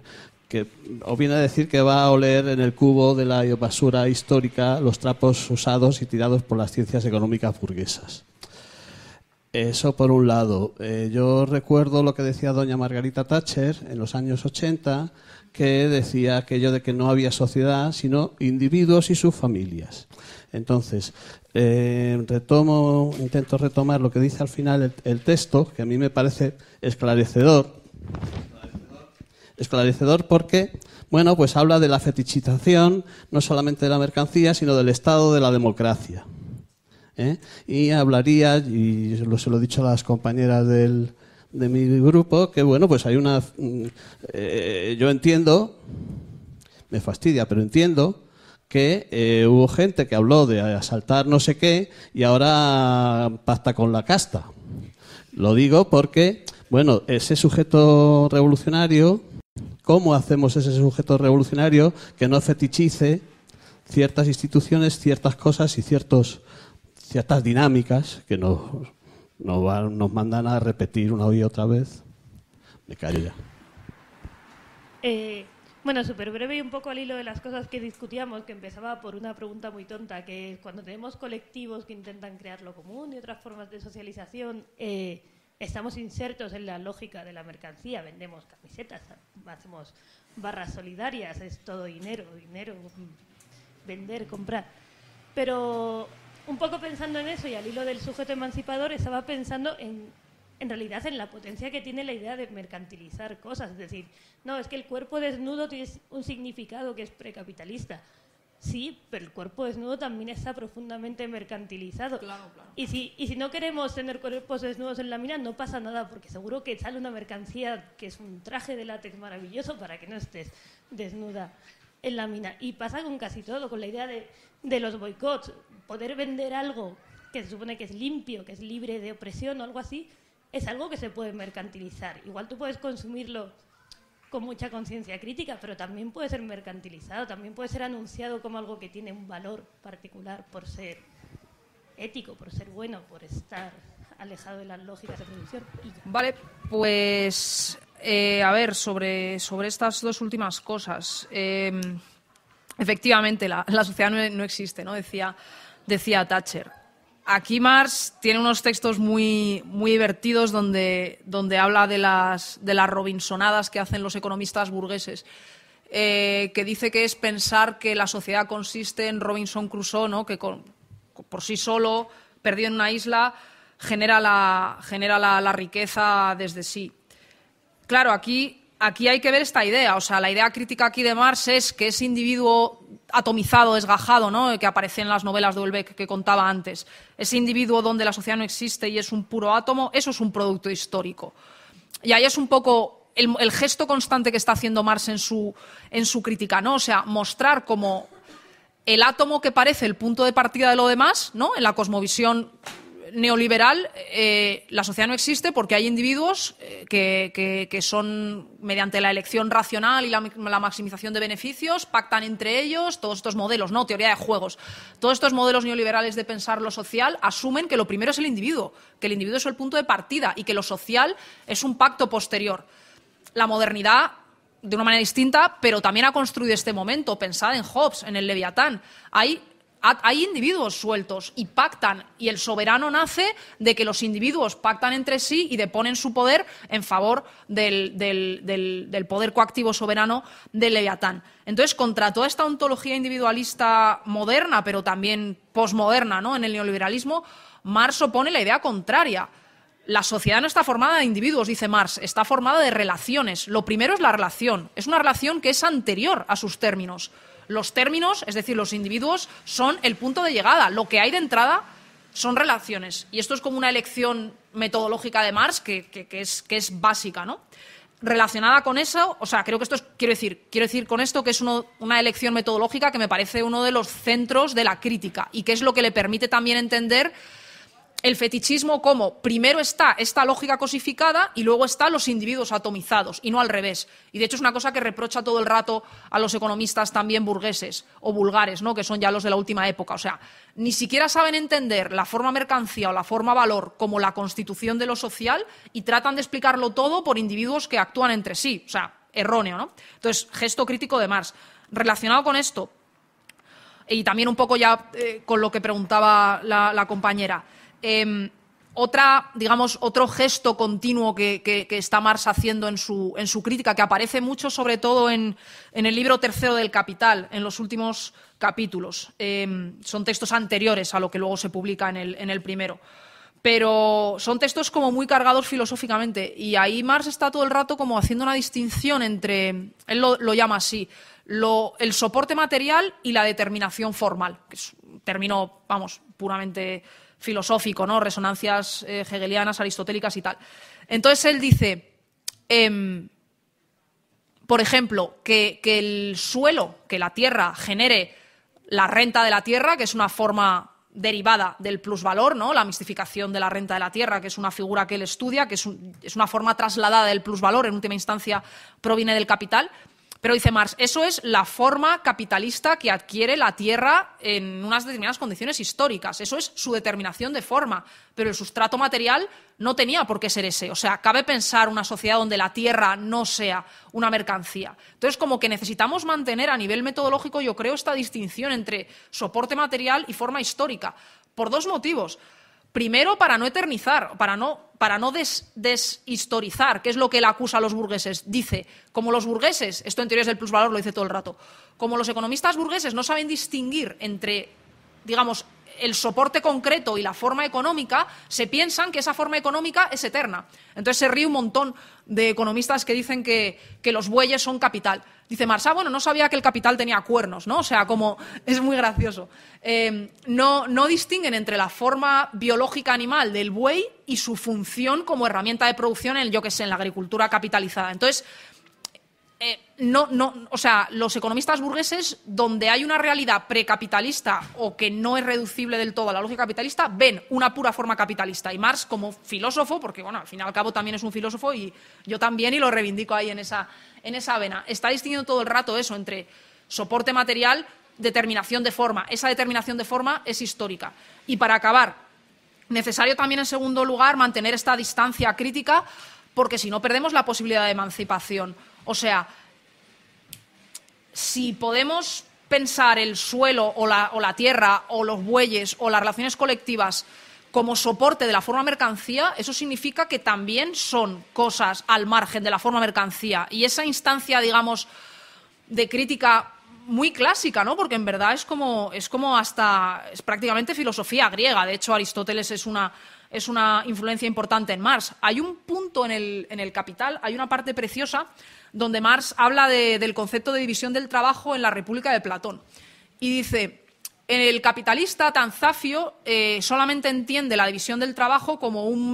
que o viene a decir que va a oler en el cubo de la basura histórica los trapos usados y tirados por las ciencias económicas burguesas. Eso por un lado. Eh, yo recuerdo lo que decía doña Margarita Thatcher en los años 80, que decía aquello de que no había sociedad, sino individuos y sus familias. Entonces, eh, intento retomar lo que dice al final el, el texto, que a mí me parece esclarecedor. Esclarecedor porque, bueno, pues habla de la fetichización no solamente de la mercancía, sino del estado de la democracia. ¿eh? Y hablaría, y se lo he dicho a las compañeras del, de mi grupo, que bueno, pues hay una... Eh, yo entiendo, me fastidia, pero entiendo que eh, hubo gente que habló de asaltar no sé qué y ahora pacta con la casta. Lo digo porque, bueno, ese sujeto revolucionario, ¿cómo hacemos ese sujeto revolucionario que no fetichice ciertas instituciones, ciertas cosas y ciertos ciertas dinámicas que nos, nos, mandan a repetir una y otra vez. Me callo eh, bueno, súper breve y un poco al hilo de las cosas que discutíamos, que empezaba por una pregunta muy tonta, que es cuando tenemos colectivos que intentan crear lo común y otras formas de socialización, eh, estamos insertos en la lógica de la mercancía, vendemos camisetas, hacemos barras solidarias, es todo dinero, dinero, vender, comprar. Pero un poco pensando en eso y al hilo del sujeto emancipador, estaba pensando en, en realidad en la potencia que tiene la idea de mercantilizar cosas. Es decir, no, es que el cuerpo desnudo tiene un significado que es precapitalista. Sí, pero el cuerpo desnudo también está profundamente mercantilizado. Claro, Y si, y si no queremos tener cuerpos desnudos en la mina, no pasa nada, porque seguro que sale una mercancía que es un traje de látex maravilloso para que no estés desnuda en la mina. Y pasa con casi todo, con la idea de, de los boicots poder vender algo que se supone que es limpio, que es libre de opresión o algo así, es algo que se puede mercantilizar. Igual tú puedes consumirlo con mucha conciencia crítica, pero también puede ser mercantilizado, también puede ser anunciado como algo que tiene un valor particular por ser ético, por ser bueno, por estar alejado de las lógicas de producción. Vale, pues eh, a ver, sobre, sobre estas dos últimas cosas. Em, efectivamente, la, sociedad no existe, ¿no? Decía decía Thatcher. Aquí Marx tiene unos textos muy, muy divertidos donde, habla de las, de las robinsonadas que hacen los economistas burgueses. Eh, que dice que es pensar que la sociedad consiste en Robinson Crusoe, ¿no? que por sí solo, perdido en una isla, genera la, genera la, riqueza desde sí. Claro, aquí, aquí, hay que ver esta idea. O sea, la idea crítica aquí de Marx es que ese individuo atomizado, desgajado, ¿no? que aparece en las novelas de Ulbeck que contaba antes. Ese individuo donde la sociedad no existe y es un puro átomo, eso es un producto histórico. Y ahí es un poco el, gesto constante que está haciendo Marx en su, en su crítica, ¿no? O sea, mostrar como el átomo que parece el punto de partida de lo demás, ¿no? En la cosmovisión neoliberal, eh, la sociedad no existe porque hay individuos eh, que, son, mediante la elección racional y la, maximización de beneficios, pactan entre ellos todos estos modelos, ¿no? Teoría de juegos. Todos estos modelos neoliberales de pensar lo social asumen que lo primero es el individuo, que el individuo es el punto de partida y que lo social es un pacto posterior. La modernidad de una manera distinta, pero también ha construido este momento. pensada en Hobbes, en el Leviatán. Hay hay individuos sueltos y pactan y el soberano nace de que los individuos pactan entre sí y deponen su poder en favor del, poder coactivo soberano del Leviatán. Entonces, contra toda esta ontología individualista moderna, pero también posmoderna, ¿no? En el neoliberalismo, Marx opone la idea contraria. La sociedad no está formada de individuos, dice Marx, está formada de relaciones. Lo primero es la relación, es una relación que es anterior a sus términos. Los términos, es decir, los individuos, son el punto de llegada. Lo que hay de entrada son relaciones. Y esto es como una elección metodológica de Marx que, es, básica, ¿no? Relacionada con eso, o sea, creo que esto quiero decir, quiero decir con esto que es una elección metodológica que me parece uno de los centros de la crítica y que es lo que le permite también entender el fetichismo como primero está esta lógica cosificada y luego están los individuos atomizados y no al revés. Y de hecho es una cosa que reprocha todo el rato a los economistas también burgueses o vulgares, ¿no? que son ya los de la última época. O sea, ni siquiera saben entender la forma mercancía o la forma valor como la constitución de lo social y tratan de explicarlo todo por individuos que actúan entre sí. O sea, erróneo, ¿no? Entonces, gesto crítico de Marx. Relacionado con esto, y también un poco ya eh, con lo que preguntaba la compañera. Em, otra, digamos, otro gesto continuo que, está Marx haciendo en su, crítica, que aparece mucho, sobre todo en, el libro tercero del Capital, en los últimos capítulos. Em, son textos anteriores a lo que luego se publica en el, primero. Pero son textos como muy cargados filosóficamente. Y ahí Marx está todo el rato como haciendo una distinción entre, él lo, llama así, el soporte material y la determinación formal, que es un término, vamos, puramente filosófico, ¿no? Resonancias eh, hegelianas, aristotélicas y tal. Entonces él dice, em, por ejemplo, que, el suelo, que la tierra genere la renta de la tierra, que es una forma derivada del plusvalor, ¿no? la mistificación de la renta de la tierra, que es una figura que él estudia, que es, es, una forma trasladada del plusvalor, en última instancia proviene del capital. Pero dice Marx, eso es la forma capitalista que adquiere la Tierra en unas determinadas condiciones históricas. Eso es su determinación de forma. Pero el sustrato material no tenía por qué ser ese. O sea, cabe pensar una sociedad donde la Tierra no sea una mercancía. Entonces, como que necesitamos mantener a nivel metodológico, yo creo, esta distinción entre soporte material y forma histórica. Por dos motivos. Primero, para no eternizar, para no, deshistorizar, que es lo que él acusa a los burgueses. Dice, como los burgueses, esto en teorías del plusvalor lo dice todo el rato, como los economistas burgueses no saben distinguir entre, digamos, el soporte concreto y la forma económica, se piensan que esa forma económica es eterna. Entonces se ríe un montón de economistas que dicen que los bueyes son capital. Dice Marsá, bueno, no sabía que el capital tenía cuernos, ¿no? O sea, como es muy gracioso. Eh, no, distinguen entre la forma biológica animal del buey y su función como herramienta de producción en, yo que sé, en la agricultura capitalizada. Entonces, eh, no, o sea, los economistas burgueses, donde hay una realidad precapitalista o que no es reducible del todo a la lógica capitalista, ven una pura forma capitalista. Y Marx, como filósofo, porque bueno, al fin y al cabo también es un filósofo y yo también, y lo reivindico ahí en esa, en esa vena, está distinguiendo todo el rato eso entre soporte material, determinación de forma. Esa determinación de forma es histórica. Y para acabar, necesario también, en segundo lugar, mantener esta distancia crítica, porque si no perdemos la posibilidad de emancipación o sea, si podemos pensar el suelo o la, tierra o los bueyes o las relaciones colectivas como soporte de la forma mercancía, eso significa que también son cosas al margen de la forma mercancía. Y esa instancia, digamos, de crítica muy clásica, ¿no? Porque en verdad es como, es como hasta, es prácticamente filosofía griega. De hecho, Aristóteles es una es una influencia importante en Marx. Hay un punto en el, Capital, hay una parte preciosa donde Marx habla del concepto de división del trabajo en la República de Platón. Y dice, el capitalista tan zafio... Eh, solamente entiende la división del trabajo como un,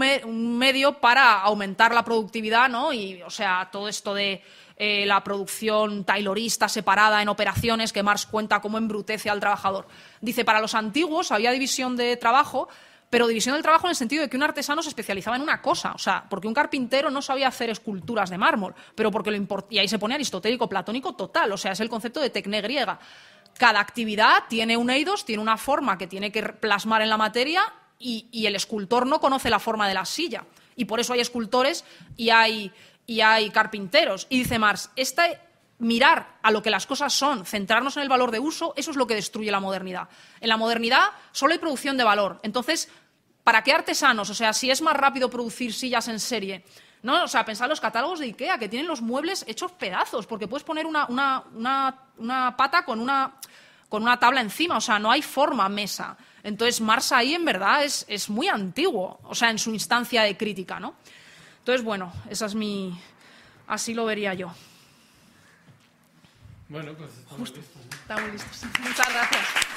medio para aumentar la productividad, ¿no? Y, o sea, todo esto de eh, la producción taylorista separada en operaciones que Marx cuenta como embrutece al trabajador. Dice, para los antiguos había división de trabajo pero división del trabajo en el sentido de que un artesano se especializaba en una cosa, o sea, porque un carpintero no sabía hacer esculturas de mármol, pero porque lo y ahí se pone aristotélico, platónico total, o sea, es el concepto de tecne griega. Cada actividad tiene un eidos, tiene una forma que tiene que plasmar en la materia y, el escultor no conoce la forma de la silla. Y por eso hay escultores y hay y hay carpinteros. Y dice Marx, esta, mirar a lo que las cosas son, centrarnos en el valor de uso, eso es lo que destruye la modernidad. En la modernidad solo hay producción de valor. Entonces, ¿para qué artesanos? O sea, si es más rápido producir sillas en serie. No, o sea, pensad los catálogos de IKEA, que tienen los muebles hechos pedazos, porque puedes poner una, pata con una, tabla encima, o sea, no hay forma mesa. Entonces, Mars ahí en verdad es, muy antiguo, o sea, en su instancia de crítica, ¿no? Entonces, bueno, esa es mi. Así lo vería yo. Bueno, pues estamos Justo. listos. Estamos listos. Muchas gracias.